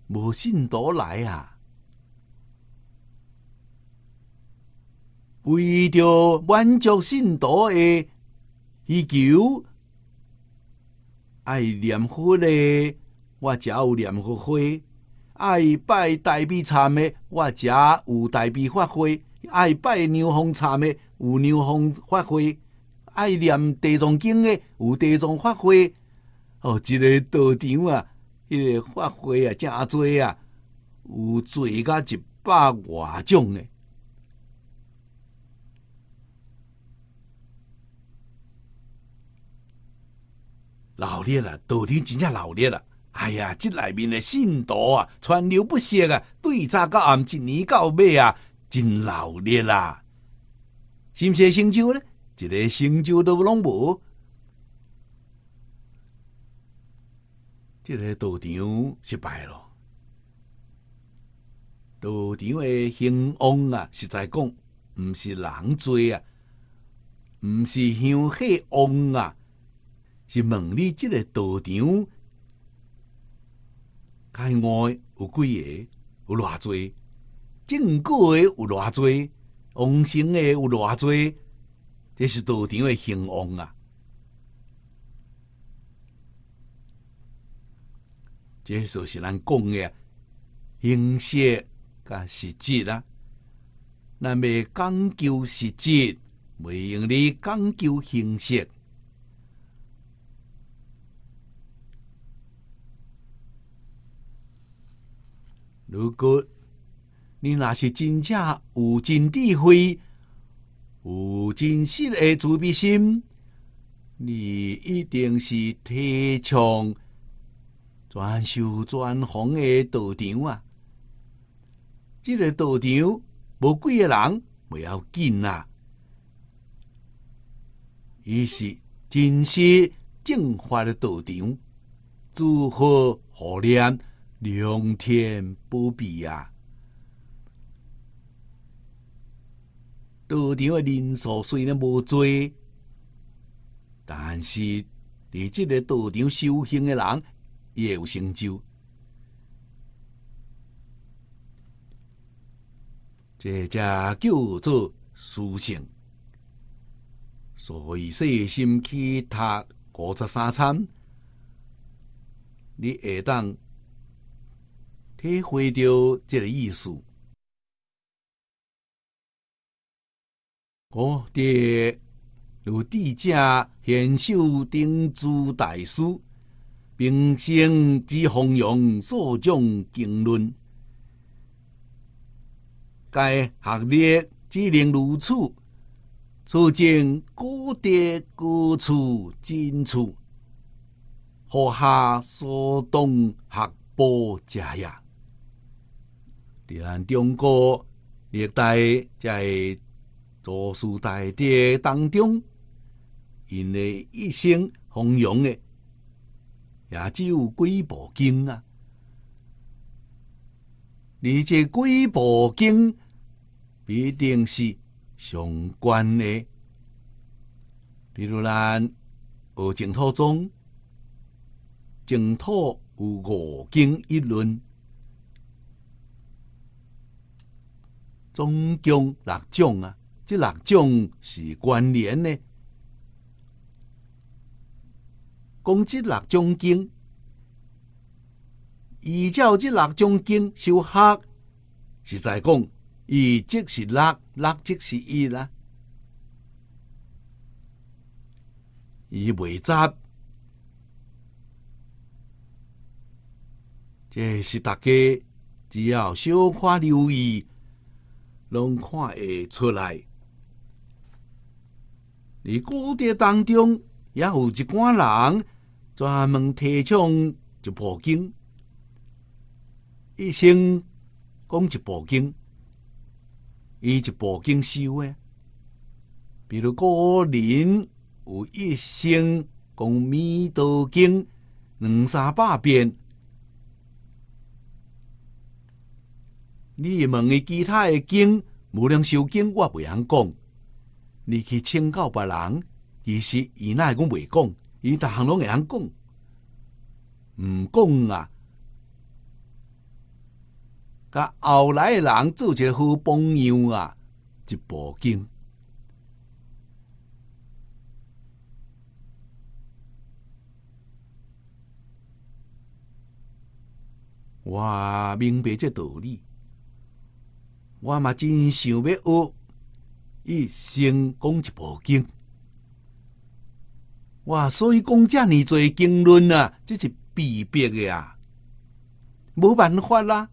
无信倒来啊。为着满足信徒的需求，爱念佛的我，这有念佛会；爱拜大悲禅的，我这有大悲法会；爱拜牛风禅的，有牛风法会；爱念地藏经的，有地藏法会。哦，一个道场啊，迄个法会啊，正多啊，有最甲一百外种诶。闹热了，道场真正闹热了。哎呀，这内面的信徒啊，川流不息啊，对早到暗，一年到尾啊，真闹热啦。是不是星就呢？一个星就都拢无，这个道场失败了。道场的兴旺啊，实在讲，毋是人追啊，毋是香火旺啊。是问你即个道场，该外有几个？有偌多？正果的有偌多？王生的有偌多？这是道场的兴旺啊！这就是咱讲的形势甲实质啊。咱咪讲究实质，未用你讲究形势。如果你若是真正有真智慧、有真实诶慈悲心，你一定是推崇专修专弘诶道场啊！这个道场无几个人未要见啊，伊是真实净化的道场，诸佛互念。量天不比呀，道场的人数虽然无多，但是伫即个道场修行的人也有成就，这只叫做殊胜。所以说，心去读五十三参，你会当。体会到这个意思。国帝如帝者，贤秀顶诸大师，平生之弘扬所讲经论，该学历只能如此，此经古地各处今处，何下所动学波佳呀。伫咱中国历代在祖师大帝当中，因的一生弘扬的，也只有《几部经》啊。而这《几部经》必定是相关的，比如咱学净土宗，净土有五经一论。中共六种啊，这六种是关联呢。讲这六种经，依照这六种经修学，实在讲，以即是六，六即是一啦。以未杂，这是大家只要稍看留意。拢看会出来，而古代当中也有一寡人专门提倡一部经，一生讲一部经，一部经修诶。比如古林有一生讲《弥陀经》两三百遍。你问的其他的经无量寿经，我袂晓讲。你去请教别人，其实伊那会讲袂讲，伊逐项拢晓讲，毋讲啊！甲后来的人做个好榜样啊，一部经。我明白这道理。我嘛真想要学，一生讲一部经。哇，所以讲遮尔侪经论啊，这是必逼个啊，无办法啦。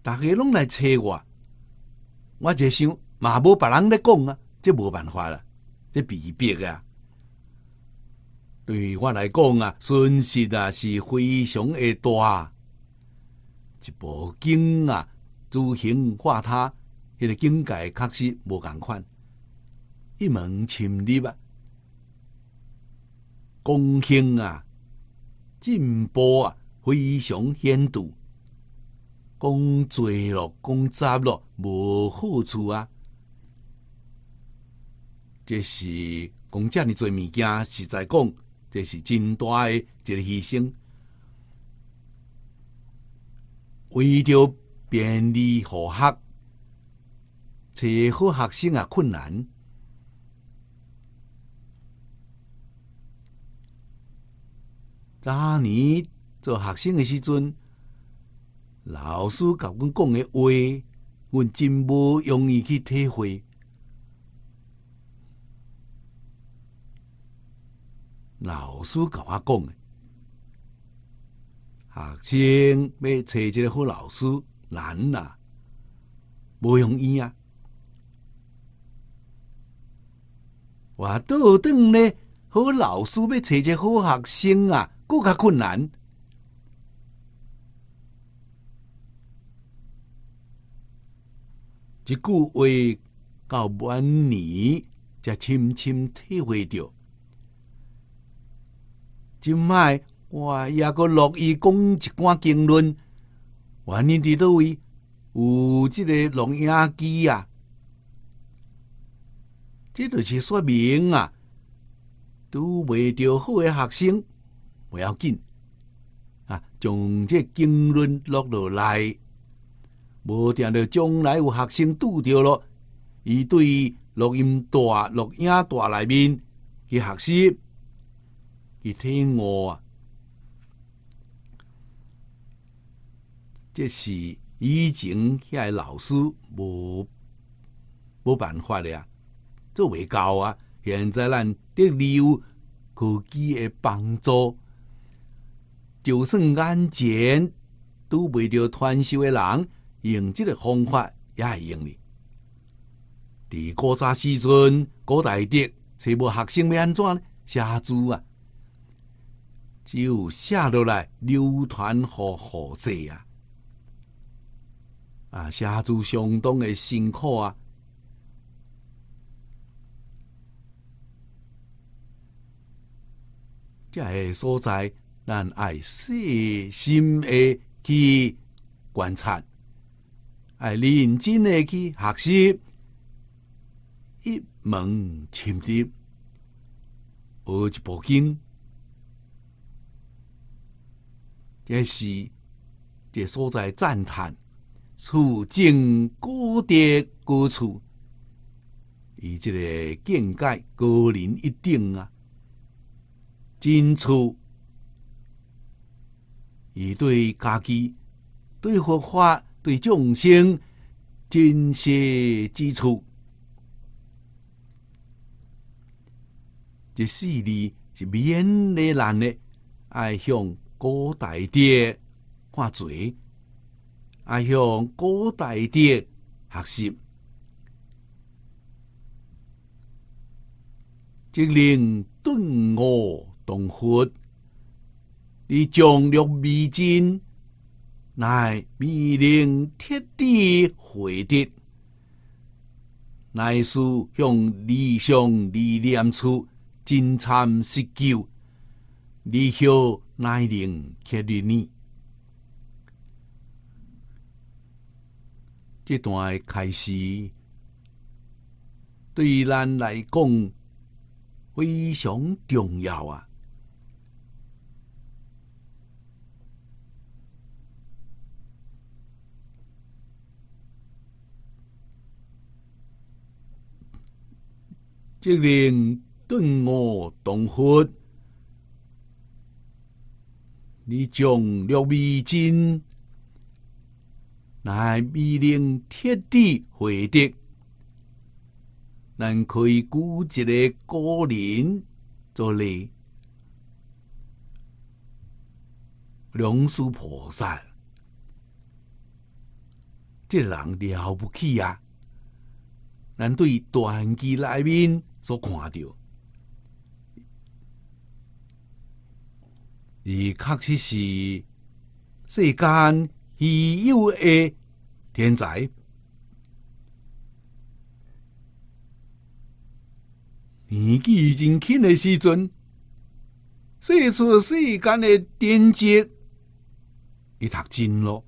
大家拢来找我，我就想，嘛无别人咧讲啊，这无办法啦，这必逼啊。对我来讲啊，损失啊是非常的大，一部经啊。修行挂他，迄个境界确实无共款。一门深入啊，功兴啊，进步啊，非常显著。讲坠咯，讲杂咯，无好处啊。这是讲遮尔做物件，实在讲，这是真大诶一个牺牲，为着。便利好学，找好学生啊，困难。早年做学生的时阵，老师甲阮讲的话，阮真无容易去体会。老师甲我讲，的，学生要找一个好老师。难呐，无容易啊！我倒转咧，好老师要找一个好学生啊，更较困难。一句话到晚年，才深深体会着。即卖我也够乐意讲一寡经论。原恁伫都位？有即个录音机啊，即著是说明啊，拄未到好嘅学生，不要紧啊，将这经论落落来，无定到将来有学生拄着了，伊对录音带、录音带内面去学习，去听我啊。这是以前遐老师无无办法的啊，做未到啊。现在咱得留科技的帮助，就算眼前拄未着传授的人，用即个方法也会用哩。伫古早时阵，古代的，找无学生要安怎呢？写书啊，只有写落来流传互后世啊。啊，写著相当的辛苦啊！这个所在，咱爱细心的去观察，爱认真诶去学习，一门深入，一部经。惊，也是这所在赞叹。处境古低高处，以即个境界高人一定啊，真处伊对家己、对佛法、对众生，真实之处，这四字是勉的难的，爱向高大爹挂嘴。阿向古代的学习，精令顿悟洞活，以降六微精，乃密令天地回的，乃属向理想理念处真参实究，你向乃令克对尼。这段开始对咱来讲非常重要啊！令顿你将六味乃命令天地回的，咱可以孤一个高人做例，梁叔菩萨，这人了不起啊！咱对传期来宾所看到，而确实是世间。伊又系天才，年纪真轻诶时阵，写出世间诶典籍，伊读真咯。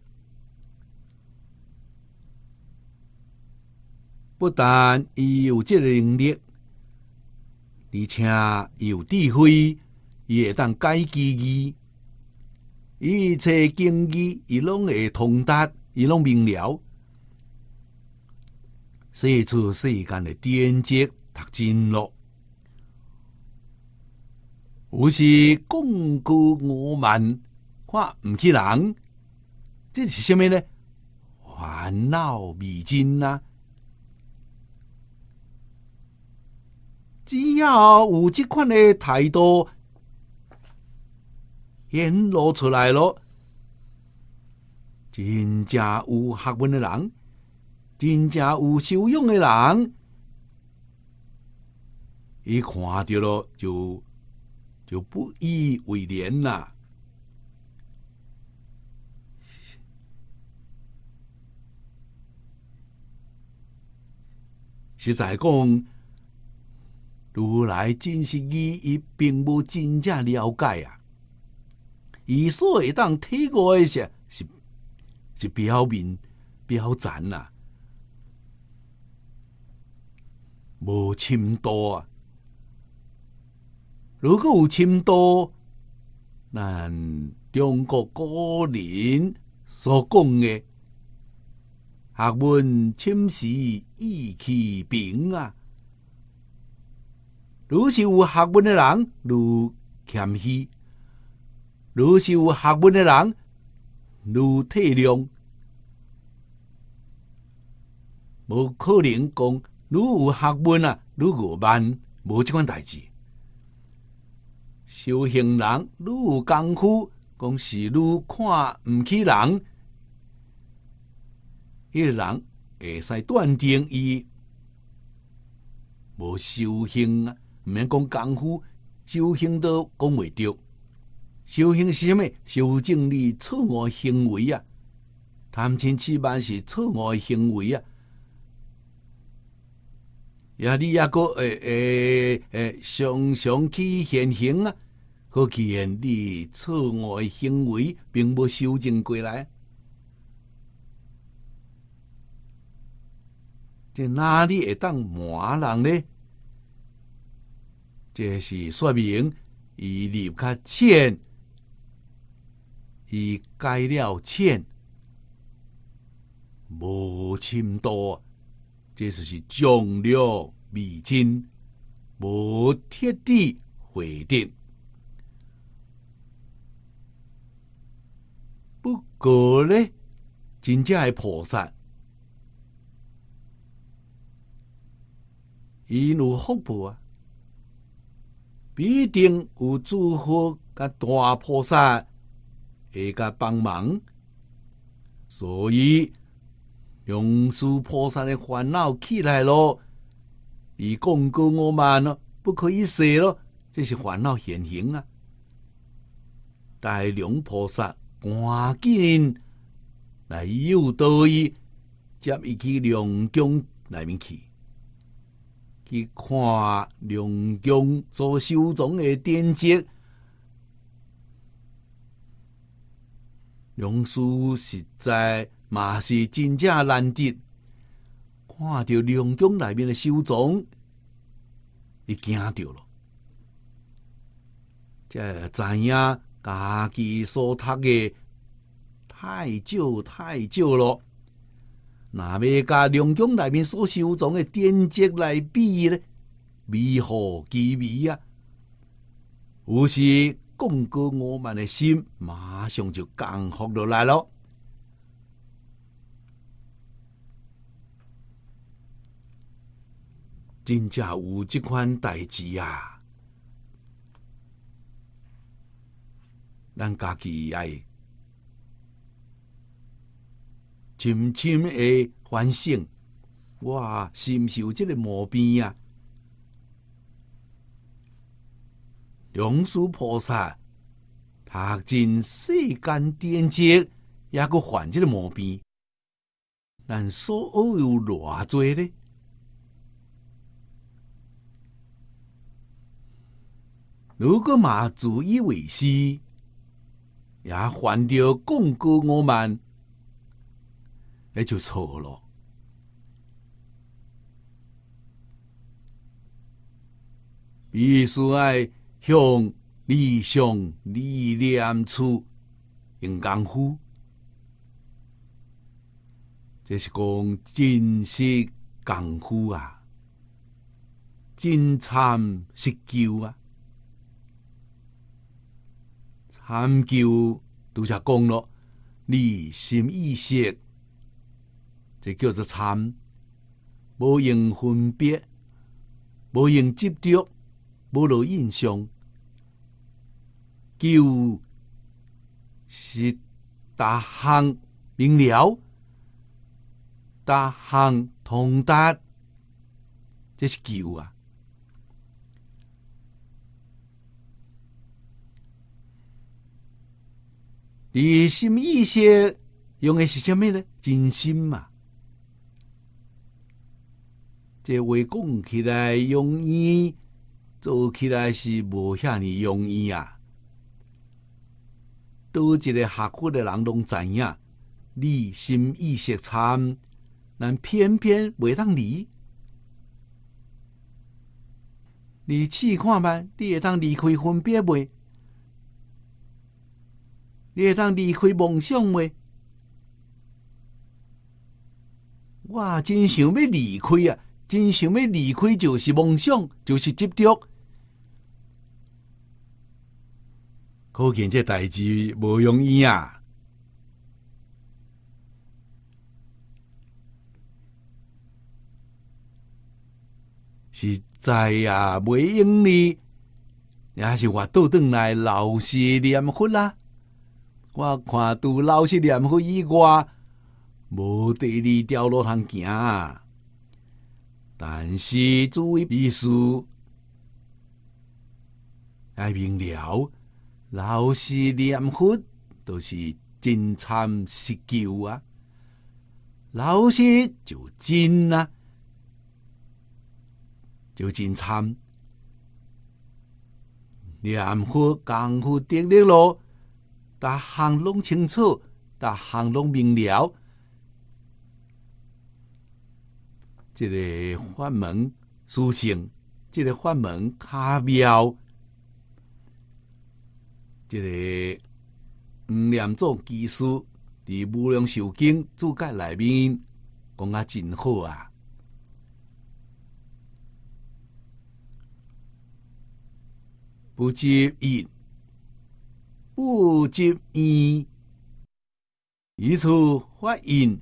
不但伊有即个能力，而且有智慧，伊会当解记忆。一切经义，伊拢会通达，伊拢明了，写出世间的点睛读见落。有时公告我文，看唔起人，这是虾米呢？烦恼迷津呐！只要有即款的态度。显露出来了。真正有学问的人，真正有修养的人，伊看到了就就不以为然啦。实在讲，如来真实义，伊并无真正了解啊。以所会当体高一下，是是表面表层啦，无深度啊。如果有深度，咱中国古人所讲的学问，深虚意气平啊。若是有学问的人，如谦虚。愈是有学问的人，愈体谅，无可能讲；，愈有学问啊，愈傲慢，无即款代志。修行人，愈有功夫，讲是愈看毋起人，迄个人会使断定伊无修行啊，唔免讲功夫，修行都讲未着。修行是虾米？修正你错误行为啊！贪嗔痴慢是错误行为啊！呀，你也个诶诶诶，常常去现行啊！可见你错误行为并不修正过来。这哪里会当骂人呢？这是说明伊立较浅。伊改了欠，无钱度，这就是降了未金，无贴地回定。不过呢，真正是菩萨，伊有福报啊，必定有祝福甲大菩萨。帮忙，所以龙树菩萨的烦恼起来咯，伊讲过我们咯，不可以死咯，这是烦恼现行啊。大龙菩萨赶紧来，诱导伊接伊去龙宫里面去，去看龙宫所修藏的典籍。榕树实在嘛是真正难得，看到榕江内面的树藏，伊惊着了。才知影家己所读的太少太少了，哪要跟榕江内面所收藏的典籍来比呢？美好几米啊？有时公高我们的心马上就降服落来咯，真正有即款代志啊！咱家己爱深深的反省，我是不是有即个毛病啊？龙世菩萨，读尽世间典籍，也去还这个毛病，但所有有偌多呢？如果嘛自以为是，也犯着供给我们，那就错了。必须爱。向理想理念处用功夫，这是讲真实功夫啊！真参实究啊，参究都下功了，你心意识，这叫做参，无用分别，无用执着。无落印象，叫是达行明了，达行通达，这是叫啊。你心意识用的是什么呢？真心嘛。即话讲起来容易。做起来是无遐尼容易啊！多一个学佛的人拢知影，你心意识参，但偏偏袂当离。你试看唛，你会当离开分别未？你会当离开梦想未？我真想要离开啊！真想要离开，就是梦想，就是执着。可见这代志无容易啊！实在啊，袂用哩，也是我倒转来老实念佛啦。我看除老实念佛以外，无第二条路通行啊！但是诸位秘书爱明了，老师念佛都是真参实究啊！老师就真呐，就真参念佛功夫得力咯，逐项拢清楚，逐项拢明了。即个法门殊胜，这个法门卡妙，这个无量众技术，伫无量寿经注解内面，讲啊真好啊！不执意，不执意，以此法印，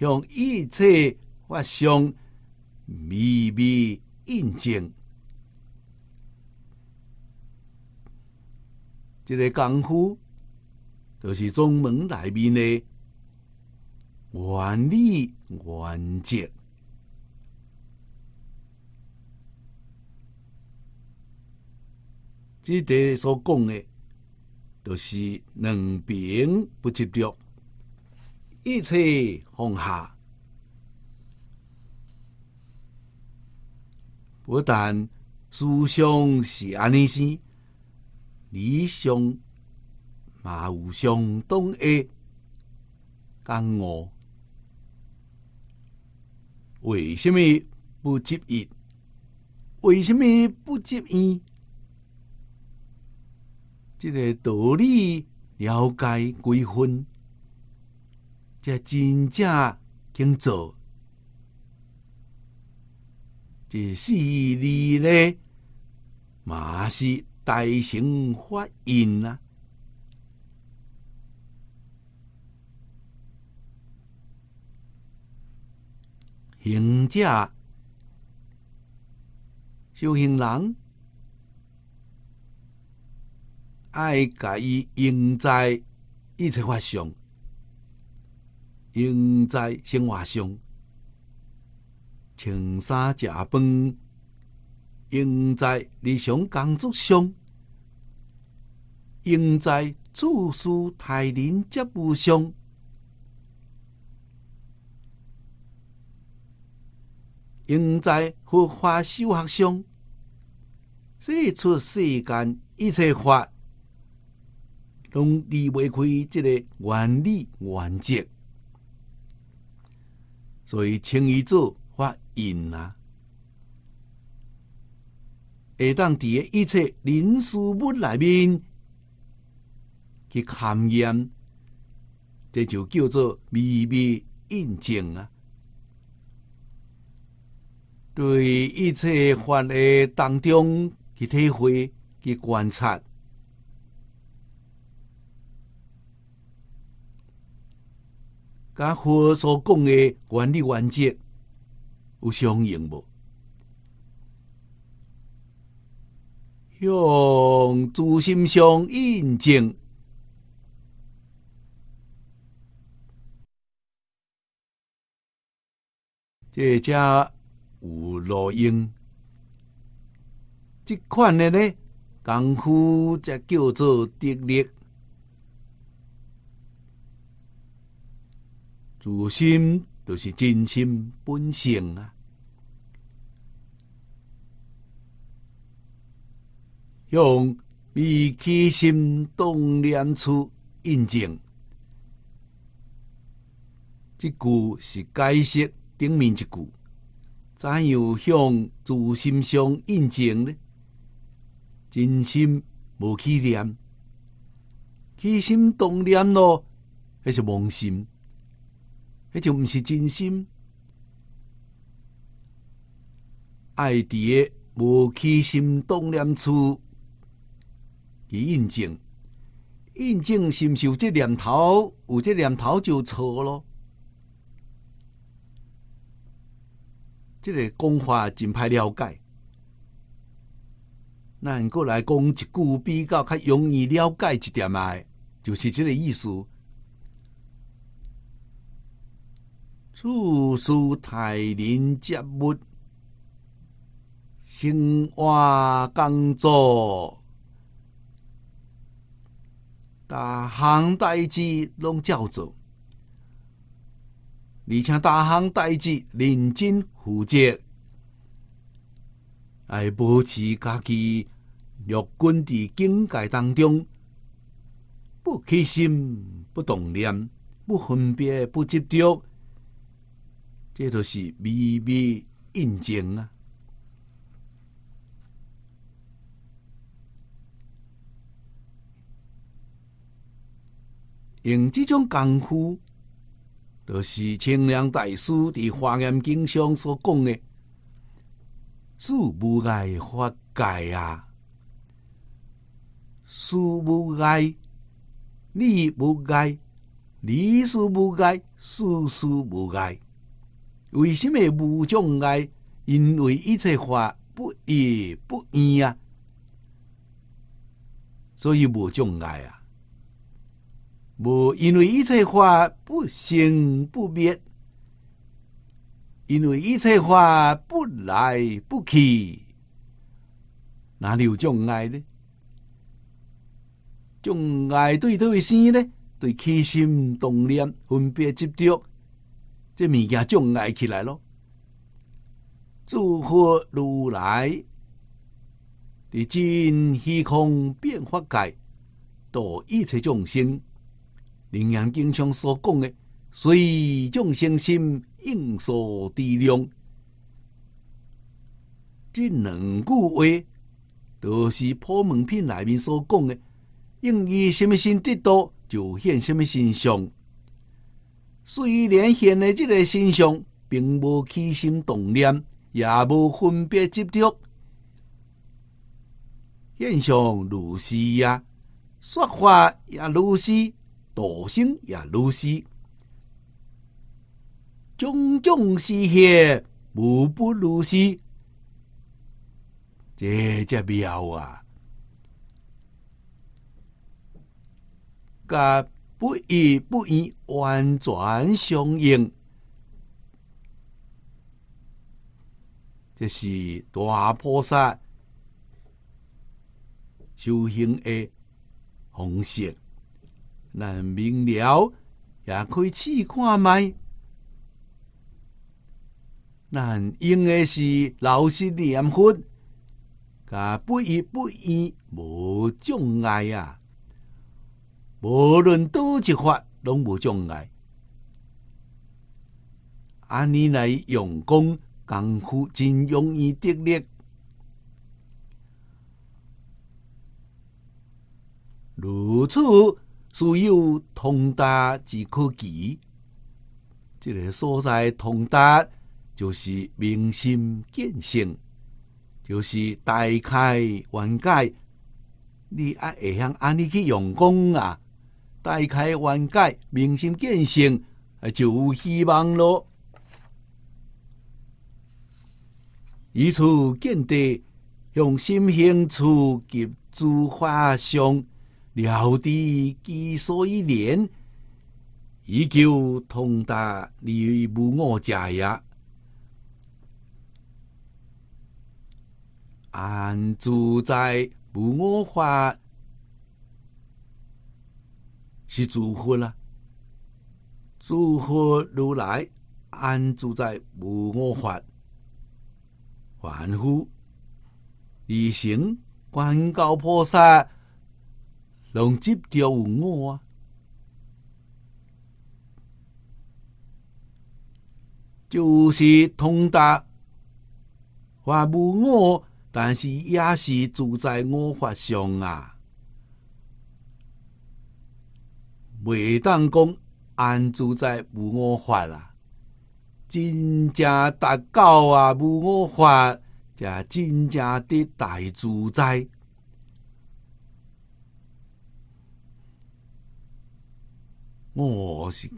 向一切。我想秘密印证，这个功夫就是中门内面的原理原则。即地所讲的，就是两平不执着，一切放下。不但思想是安尼，思想嘛有相当的感悟。为虾米不质意？为虾米不质意？即个道理，了解几分才真正清做。这是你呢？嘛是大声发音啊。行者、修行人，爱甲伊用在一切法上，用在生活上。穿衫、食饭，用在日常工作上，用在处事待人接物上，用在佛法修行上，这出世间一切法，拢离未开即个原理原则。所以，清一做。印啊，下当诶一切人事物内面去勘验，这就叫做秘密印证啊！对一切法的当中去体会、去观察，甲佛所讲的管理原则。有相应无？用自心相印证。这加有录音，这款的呢功夫才叫做得力，自心。就是真心本性啊！用不起心动念处印证，即句是解释顶面一句。怎样向自心上印证呢？真心无起念，起心动念咯，那是妄心。那就毋是真心，爱伫诶无起心动念处去印证，印证是是有这念头，有这念头就错咯。即个讲法真歹了解，咱过来讲一句比较较容易了解一点诶，就是即个意思。处事泰人接物，生活工作，大项代志拢照做，而且大项代志认真负责，爱保持家己乐观伫境界当中，不起心，不动念，不分别，不执着。这都是秘密印证啊！用这种功夫，就是清凉大师的《华严经》上所讲的“殊无碍法界”啊，“殊无碍，理无碍，理事无碍，事事无碍”。为什么无障碍？因为一切法不依不依啊，所以无障碍啊。无因为一切法不生不灭，因为一切法不来不去，哪里有障碍呢？障碍对这位生呢？对起心动念分别执着。这物件就爱起来咯。祝福如来，伫尽虚空变化界度一切众生，灵岩经上所讲的，随众生心应所地量。这两句话，都是破门品内面所讲的，应以什么心得道，就现什么心相。虽然现的这个现象，并无起心动念，也无分别执着。现象如是啊，说法也如是，道心也如是，种种事业无不如是。这只妙啊！甲。不依不一，完全相应，这是大菩萨修行的方式，咱明了，也可以试看卖。咱用的是老实念佛，啊，不依不一，无障碍啊。无论倒一法拢无障碍。安尼来用功功夫，真容易得力。如此，需要通达之可及。即个所在通达，就是明心见性，就是大开眼界。你爱会向安尼去用功啊？大开眼界，民心见性，就有希望咯。以此见地，用心行处及诸法相了知其所依念，以求通达离无我邪也。安住在无我法。是祝福啦！祝福如来安住在无我法，凡夫以行观教菩萨，龙积着无我，就是通达无我，但是也是住在我法上啊。袂当讲安住在无我法啊，真正达到啊无我法，才真正的大自在。我是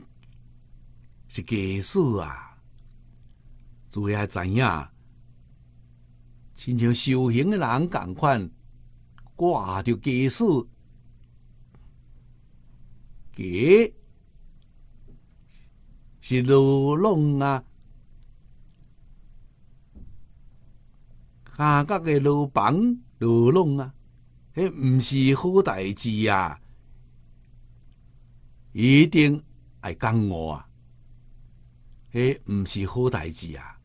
是假式啊，主要怎样？亲像修行的人，共款，挂着假式。诶，是挪弄啊！下格嘅挪房挪弄啊，迄唔是好大志啊，一定系讲我啊，迄唔是好大志啊！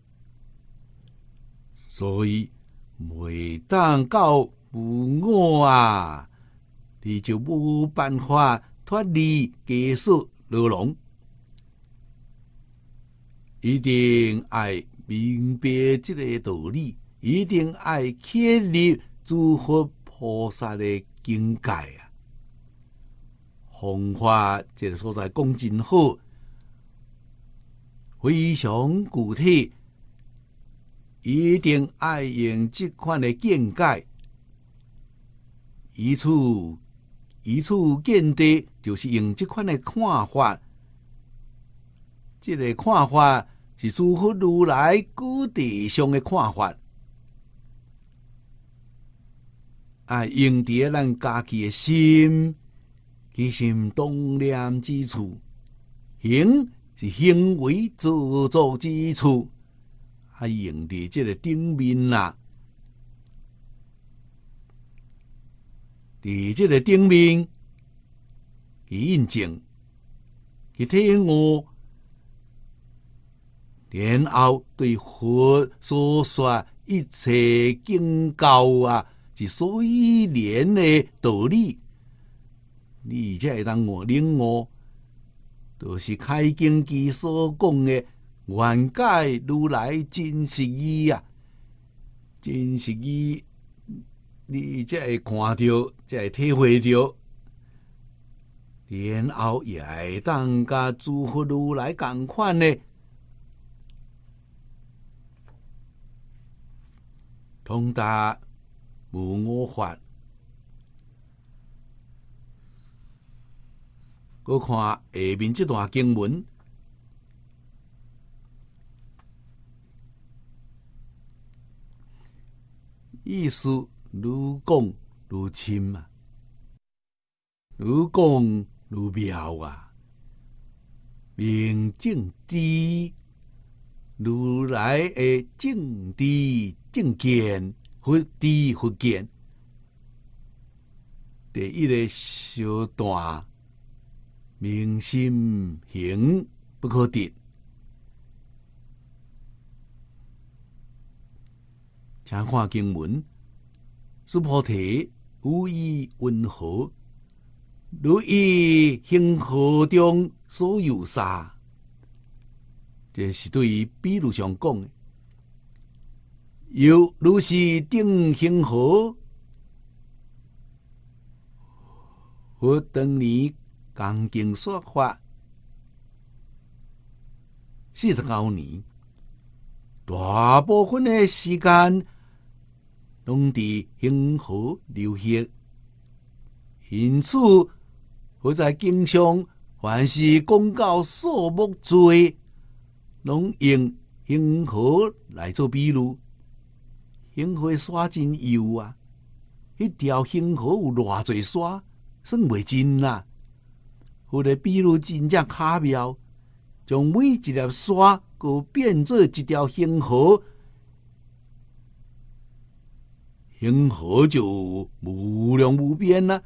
所以每当到唔饿啊，你就冇办法。脱离枷锁牢笼，一定爱明白这个道理，一定爱建立诸佛菩萨的境界啊！弘化这个所在，讲真好，非常具体，一定爱用这款的境界，以此。以此见地，就是用即款的看法。这个看法是诸佛如来古地上的看法。啊，用诶咱家己诶心，其心动念之处，行是行为自作之处，啊，用伫即个顶面啦。伫即个顶面去印证，去听我，然后对佛所说一切经教啊，及所以连的道理，你才会当我领悟，就是开经机所讲的“远界如来真实义”啊，真实义。你才会看到，才会体会到，然后也会当甲诸佛如来共款呢，通达无我法。我看下面这段经文意思。如共如深啊，如共如妙啊！明正知，如来的正知正见、佛知佛见。第一个小段，明心行不可得。请看经文。诸菩提，无一温和，如意星河中所有沙，这是对于比如上讲的。有如是定星河，我等你刚经说法四十九年，大部分的时间。拢伫星河流域。因此我在经商，还是讲到数目最多。用星河来做比如，星河沙真油啊！迄条星河有偌侪沙，算袂真啦。或者比如真正巧妙，将每一粒沙都变做一条星河。恒河就无量无边呐，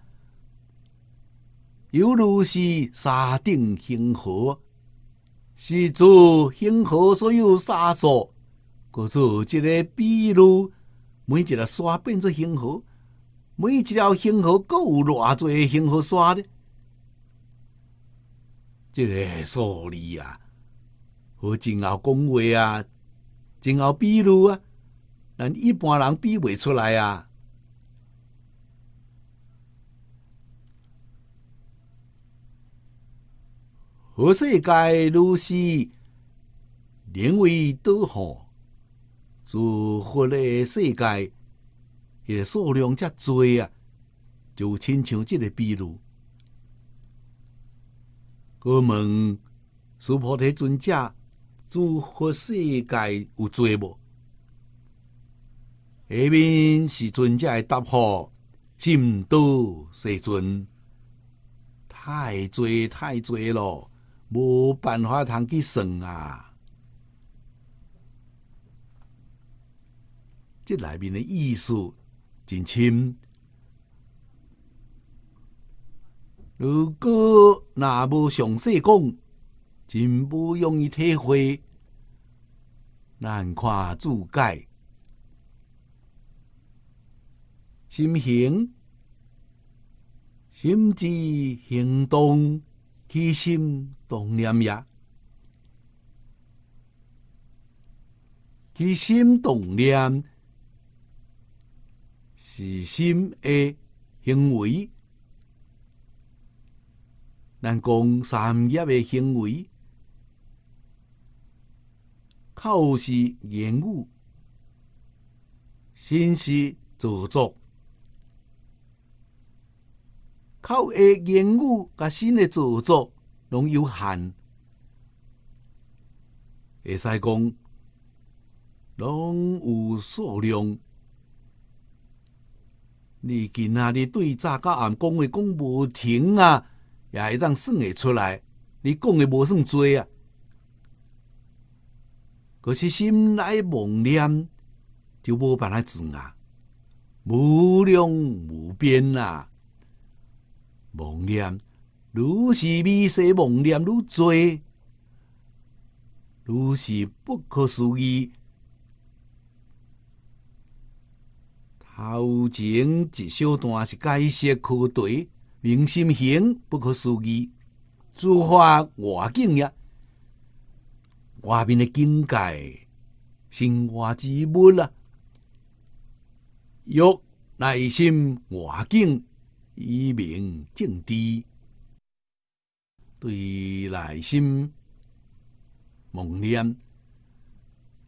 犹如是沙顶恒河，是做恒河所有沙数。我做一个比如，每一条沙变做恒河，每一条恒河够有偌侪的恒河沙呢？这个数字啊，和真好讲话啊，真好比如啊。一般人比不出来啊。好世界如是，连为都好。做佛的世界，伊个数量遮多啊，就亲像即个比如。哥问释菩提尊者：做佛世界有罪无？下面时尊会答复，尽多时尊，太多太多咯，无办法通去算啊！这内面的意思真深，如果那无详细讲，真不容易体会，难看注解。心行、心之行动，其心动念也；其心动念是心的行为，咱讲三业的行为，靠是言语，心是造作。好，诶，言语甲新诶造作，拢有限；会使讲，拢有数量。你今仔日对早咖暗讲话讲无停啊，也会当算会出来。你讲诶无算多啊，可是心内妄念，就无办法止啊，无量无边啊。妄念，越是迷失妄念越多，越是不可思议。头前一小段是解释课题，明心行不可思议，诸法外境呀，外面的境界，生活之物啊，欲内心外境。以明静谛，对内心妄念，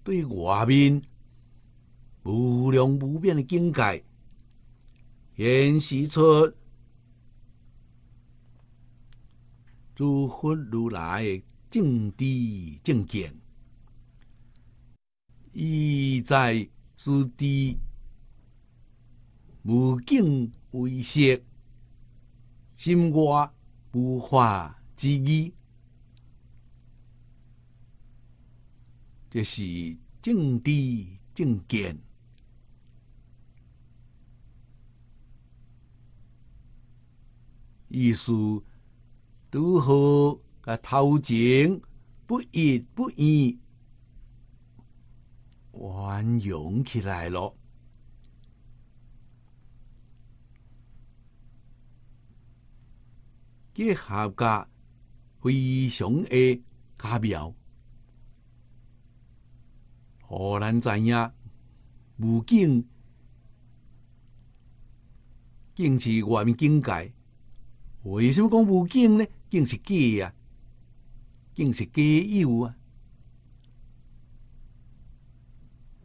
对外面无量无边的境界，显示出诸佛如来的静谛境界，意在殊地无境为色。心外无法之意，这是正知正见。意思如何？甲头前不一不一，完融起来咯。结合非常诶巧妙，互咱知影武警，竟是外面境界。为什么讲武警呢？竟是假啊，竟是假药啊！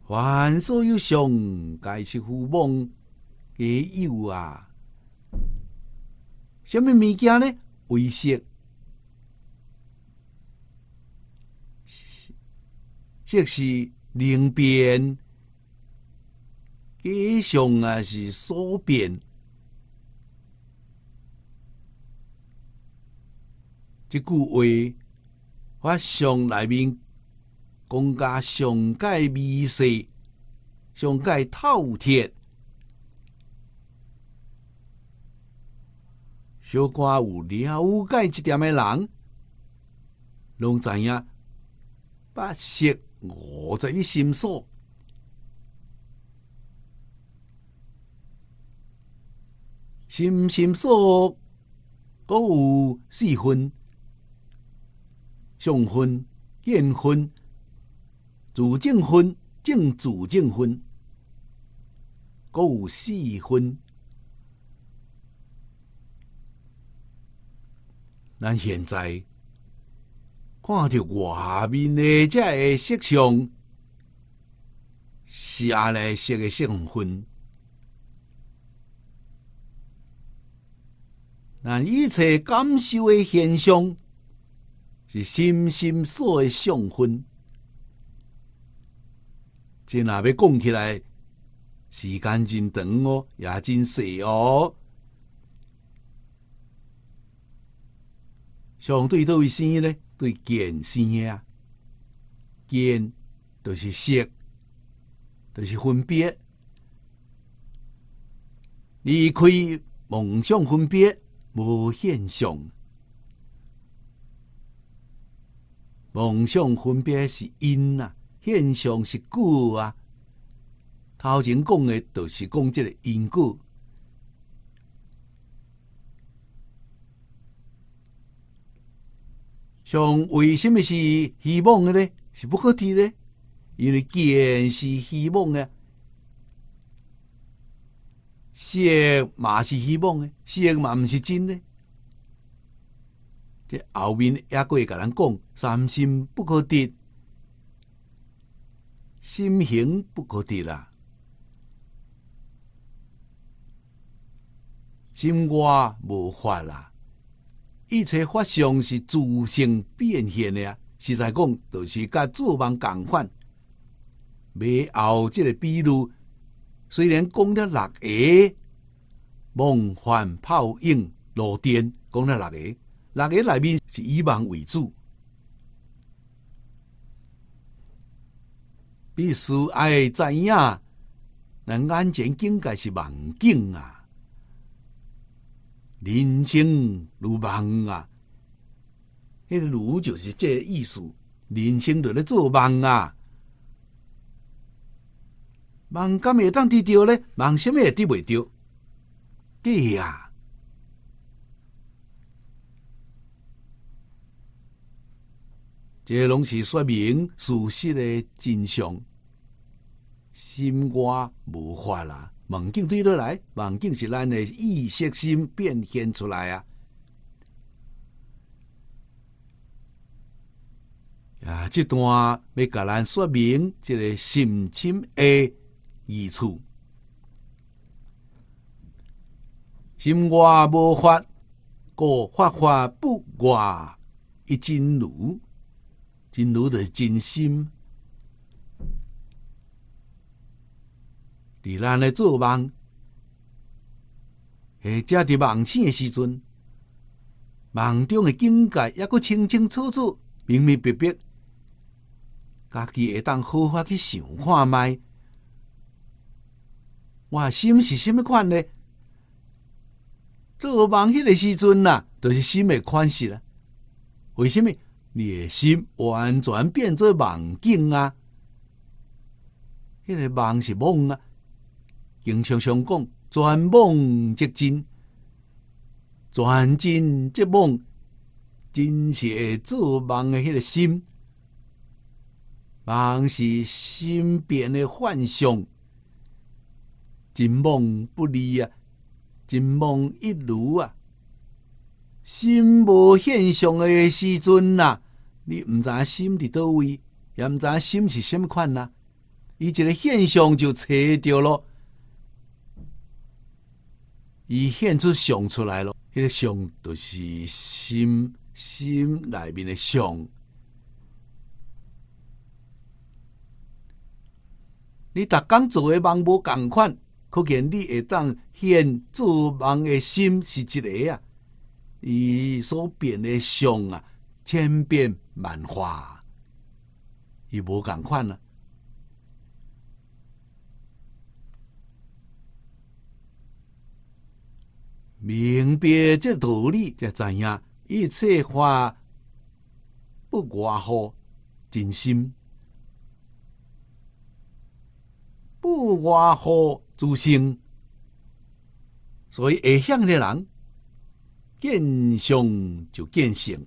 凡所有相，皆是虚妄假药啊！什么物件呢？危险，这是灵边，街上啊是所变。即句话，我上内面公家上界微细，上界透彻，小哥有了解一点的人，拢知影八十五十一心数，心心数各有四分，上分、见分、主正分、正主正分，各有四分。咱现在，看到外面的这个色相，是阿来色的色分。那一切感受的现象，是心心所的相分。这若要讲起来，时间真长哦，也真细哦。相对到位生呢？对见生啊，见就是色，就是分别。离开梦想分别无现象，梦想分别是因啊，现象是果啊。头前讲的就是讲即个因果。像为什么是希望的呢？是不可得的，因为见是希望的，相嘛是希望啊，相嘛毋是真呢。这后面也过会甲人讲，三心不可得，心行不可得啦，心外无法啦。一切发生是自性变现的啊，实在讲，就是甲做梦共款。背后即个比如，虽然讲了六个梦幻泡影、露电，讲了六个，六个内面是以梦为主。必须爱知影，咱眼前境界是梦境啊。人生如梦啊，迄如就是这意思。人生就咧做梦啊，梦敢会当得着咧，梦什么也得袂着？对啊。这拢是说明事实的真相。心瓜无法啊！梦境对落来，梦境是咱的意识心变现出来啊！啊，这段要甲咱说明这个心情的意思。心外无法，故法发不瓜，一如，真如奴的真心。是咱咧做梦，或者伫梦醒的时阵，梦中的境界也阁清清楚楚、明明白白，家己会当好好去想看卖。我心是虾么款呢？做梦迄个时阵呐，就是心诶款式啦。为什么你的心完全变做梦境啊？迄个梦是梦啊！经常常讲，做梦即真，转真即梦，真是做梦的迄个心，梦是心变的幻想，真梦不离啊，真梦一如啊。心无现象的时阵啊，你毋知心伫倒位，也毋知心是甚物款啊。伊一个现象就找着咯。伊现出相出来了，迄个相都是心心内面的相。你逐工做诶梦无共款，可见你会当现做梦诶心是一个啊，伊所变诶相啊千变万化，伊无共款啊。明白这道理，才知影一切法不外乎真心，不外乎自性。所以，下向的人见性就见性，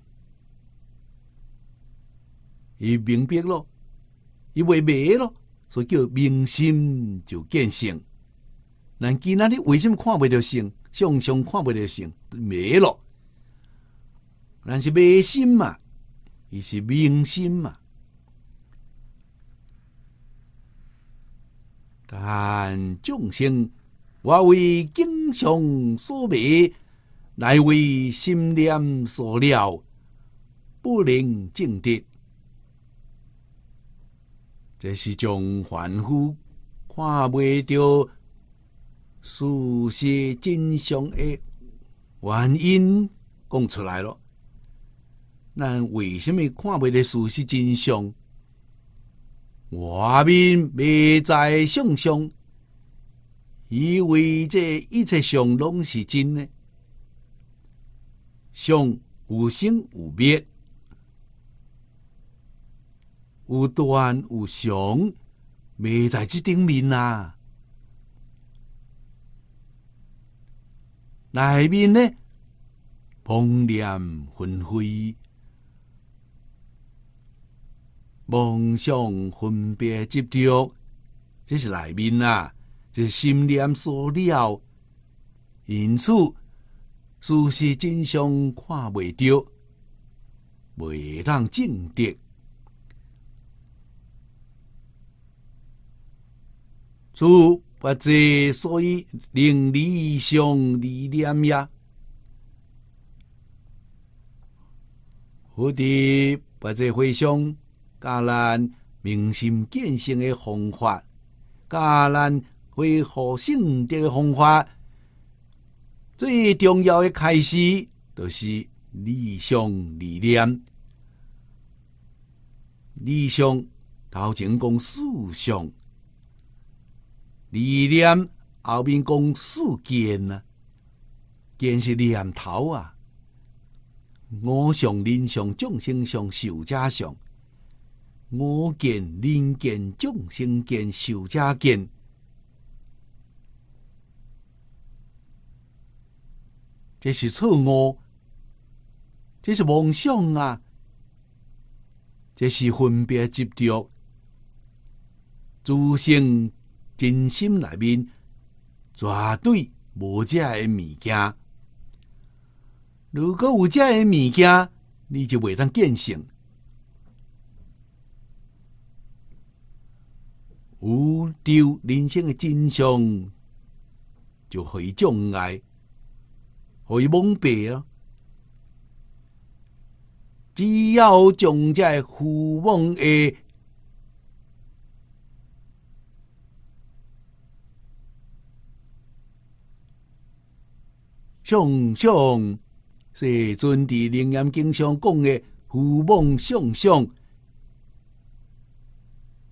伊明白咯，伊会迷咯，所以叫明心就见性。人今仔日为什麼看不着性？常常看不着性，迷咯。那是迷心嘛，伊是明心嘛。但众生，我为经常所迷，乃为心念所了，不能正直。这是將凡夫看不着。事实真相的原因讲出来了，咱为什么看袂的事实真相？外面未在相象，以为这一切相拢是真呢？相有生有灭，有断有常，未在即顶面啊！内面呢，蓬念纷飞，梦想分别执着，这是内面啊，这是心念所了，因此，事实真相看未到，未当正得。不知所以令理想理念呀，我的不者回想，教咱明心见性的方法，教咱恢复性德的方法，最重要的开始就是理想理念，理想头前讲思想。理念后面讲“四见”啊，见是念头啊。我想、人上众生上修家上，我见、人见、众生见、修家见，这是错误，这是妄想啊，这是分别执着，诸行。真心内面绝对无遮的物件，如果有遮的物件，你就袂当坚信。误丢人生诶真相，就互伊障碍，互伊蒙蔽啊！只要将这虚妄诶向向是尊弟灵岩经上讲嘅，胡梦向向，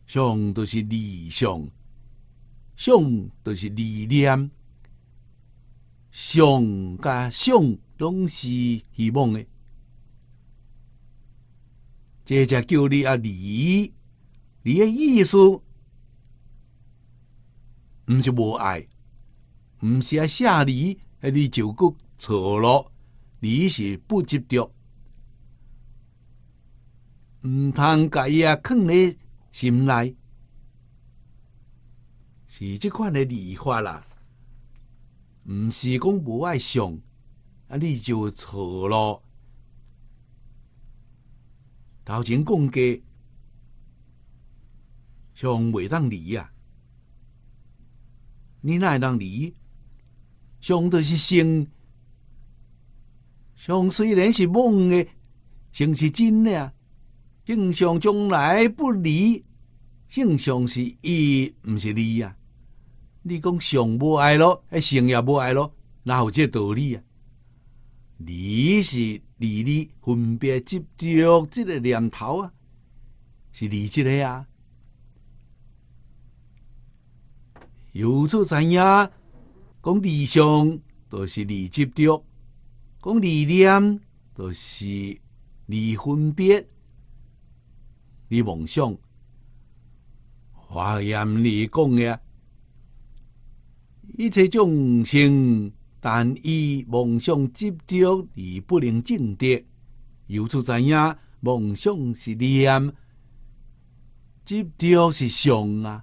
向都是理想，向都是理念，向甲向拢是希望嘅。这才叫你啊，理，你的意思毋是无爱，毋是爱下理。啊，你就个错了，你是不执着，毋通甲伊啊囥咧心内，是即款诶理法啦，毋是讲无爱想，啊你就错了，头前讲过，上袂当离啊，你哪会当离？相都是性，相虽然是梦诶，性是真嘞啊。性相将来不离，性相是伊，毋是你啊。你讲相无爱咯，诶，性也无爱咯，哪有这道理啊？你是你哩，分别执着即个念头啊，是你即个啊。又做知影。讲理想，都是理着，讲理念，都是你分别；你梦想，华严你讲呀。一切众生，但以梦想执着而不能证得，由此知影，梦想是念，执着是相啊。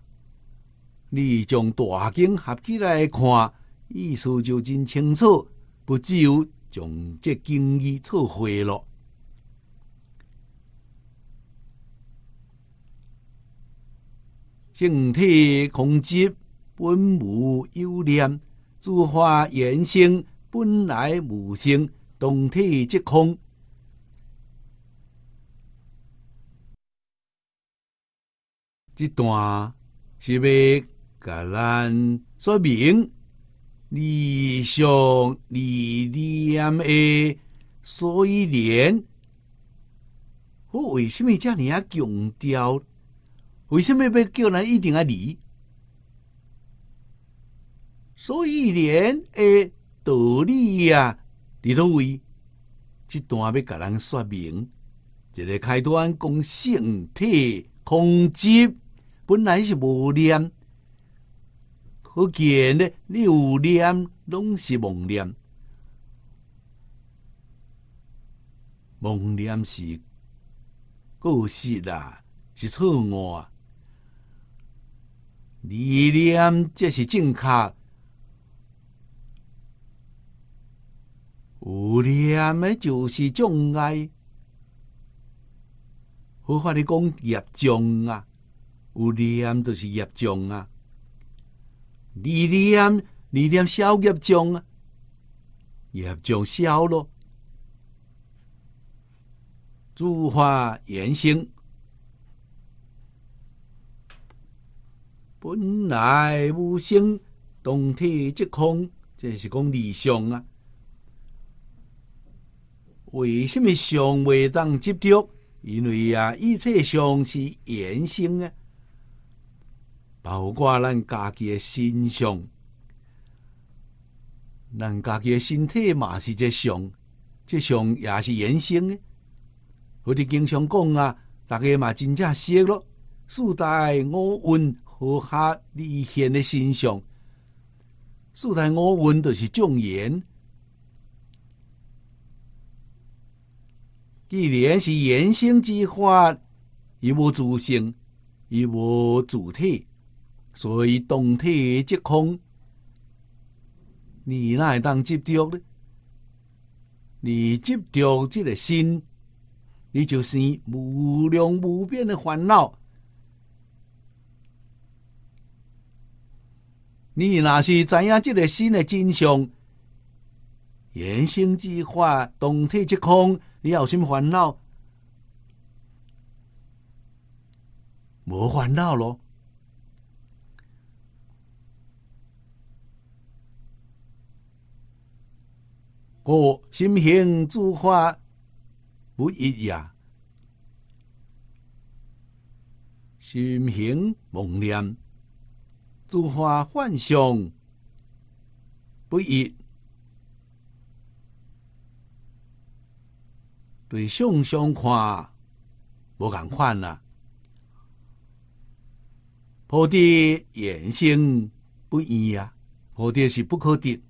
你从大经合起来看。意思就真清楚，不只有将这经义错会了。性体空寂，本无有念；诸法原生，本来无生，动体即空。这段是为咱说明。二想二念的，所以连我为什么叫你阿强调？为什么要叫人一定要离？所以连的道理啊，伫都位，这段要给人说明，一个开端讲性体空寂，本来是无念。可见呢，你有念拢是妄念，妄念是过失啦，是错误啊。你念这是正确，有念诶就是障碍。好法里讲业障啊，有念就是业障啊。二念，二念，消业障，业障消咯。诸法缘生，本来无生，动体即空。这是讲理想啊。为什么相袂当执着？因为啊，一切相是缘生啊。包括咱家己诶身上，咱家己诶身体嘛是这相，这相也是衍生诶。我哋经常讲啊，大家嘛真正识咯。四大五蕴和合离显诶身上，四大五蕴就是种言。既然是衍生之法，伊无自性，伊无主体。所以，动体即空，你哪会当执着呢？你执着即个心，你就是无量无边的烦恼。你哪是知影即个心的真相？言声即化，动体即空，你有什烦恼？无烦恼咯。故心性诸法不一也。心行妄念诸法幻相不一，对相相看无同款啊。菩提眼性不一呀，菩提是不可得。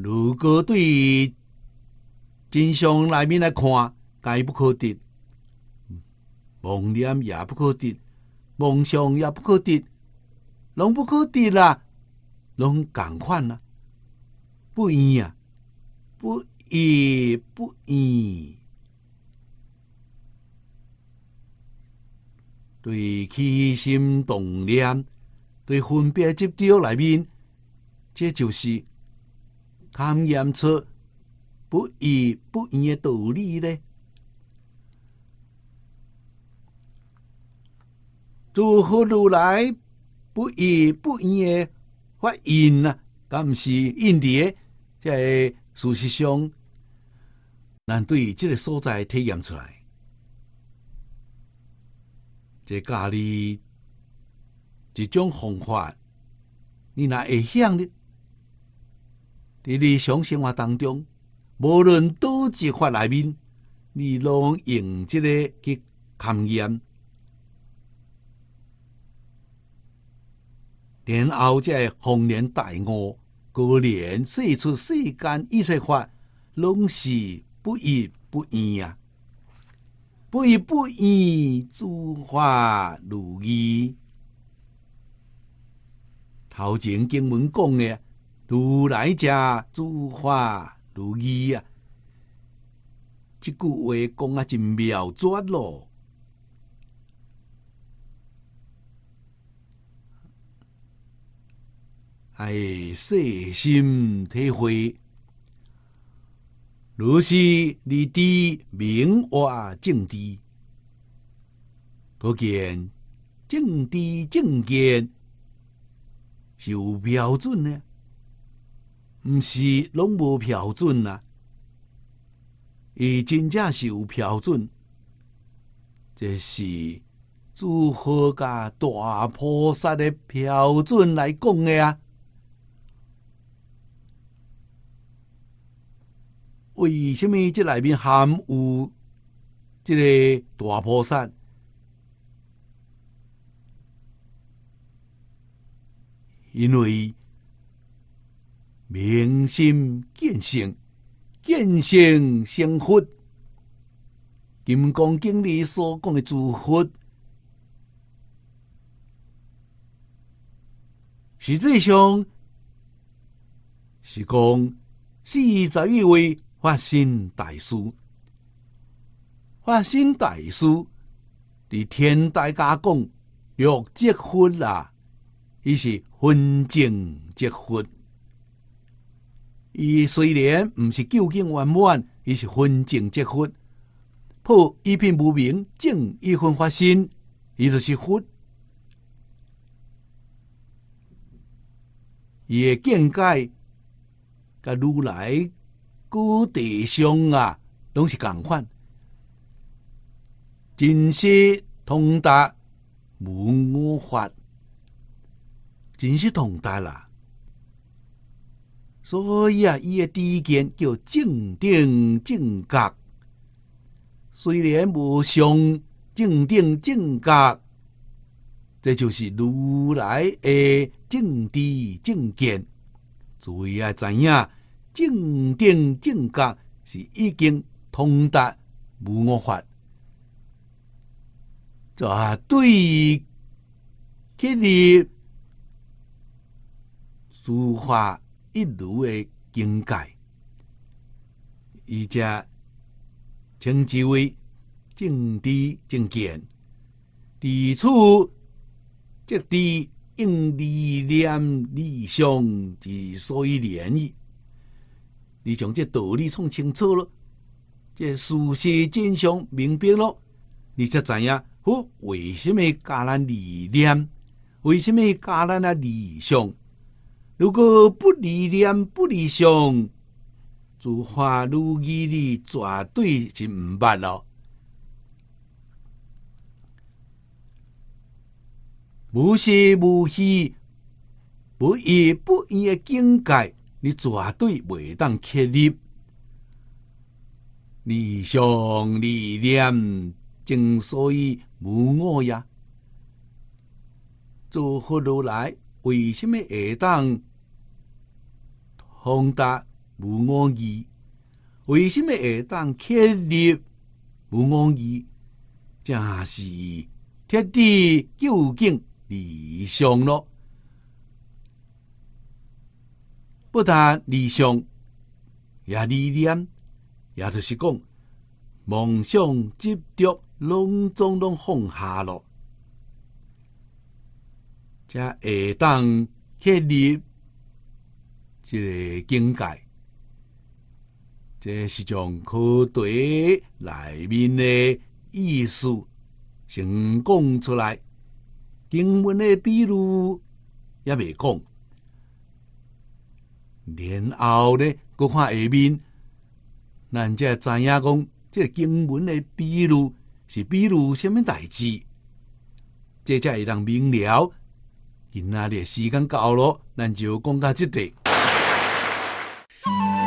如果对于真相内面来看，该不可得，妄念也不可得，梦想也不可得，拢不可得啦，拢共款啦，不一样，不一不一，对起心动念，对分别执着内面，这就是。勘验出不义不义的道理呢？诸何如来不义不义的法印啊，敢不是印碟，即系事实上，咱对即个所在体验出来。这教你一种方法，你若会晓哩？伫日常生活当中，无论倒一法内面，你拢用这个去勘验，然后再红莲大恶，过年世出世间一切法，拢是不依不依啊。不依不依诸法如意。头前经文讲的。如来家诸法如意啊！即句话讲啊，真妙绝咯！哎，细心体会，如是你地明话正谛，可见正知正见是有标准的。毋是拢无标准啊，伊真正是有标准，这是诸佛甲大菩萨的标准来讲的啊。为什么这内面含有这个大菩萨？因为。明心见性，见性成佛。金刚经里所讲的诸佛，实际上是讲四十一位法身大师。法身大师伫天台家讲，若结佛啊，伊是分证结佛。伊虽然毋是究竟圆满，伊是分净结佛，破一片无明，净一分法心，伊就是佛。诶境界，甲如来古地上啊，拢是共款，真是通达无我法，真是通达啦。所以啊，伊第一见叫正定正觉，虽然无相，正定正觉，这就是如来诶正智正见。注意啊，知影正定正觉是已经通达无我法，在对，这日诸法。一如的境界，伊则称之为正知正见。伫处即知应理念、理想之所以连意。你将这道理创清楚了，这事实真相明白了，你才知影。哦，为什么加咱理念？为什么加咱啊理想？如果不离念不离相，就花如意的绝对是毋捌咯。无是无非，不依不一的境界，你绝对袂当确立。理想理念，正所以无我呀。做佛如来？为什么会当？康达无我意，为什么会当开裂无我意，正是天地究竟理想咯？不但理想也理念，也就是讲梦想执着拢总拢放下咯。加会当开裂。这个境界，这是从科题内面的意思，先讲出来。经文的比如也未讲，然后咧，国看下面，咱才知影讲，这个经文的比如是比如什物代志，这才会当明了。今仔日时间到咯，咱就讲到即地。Thank you.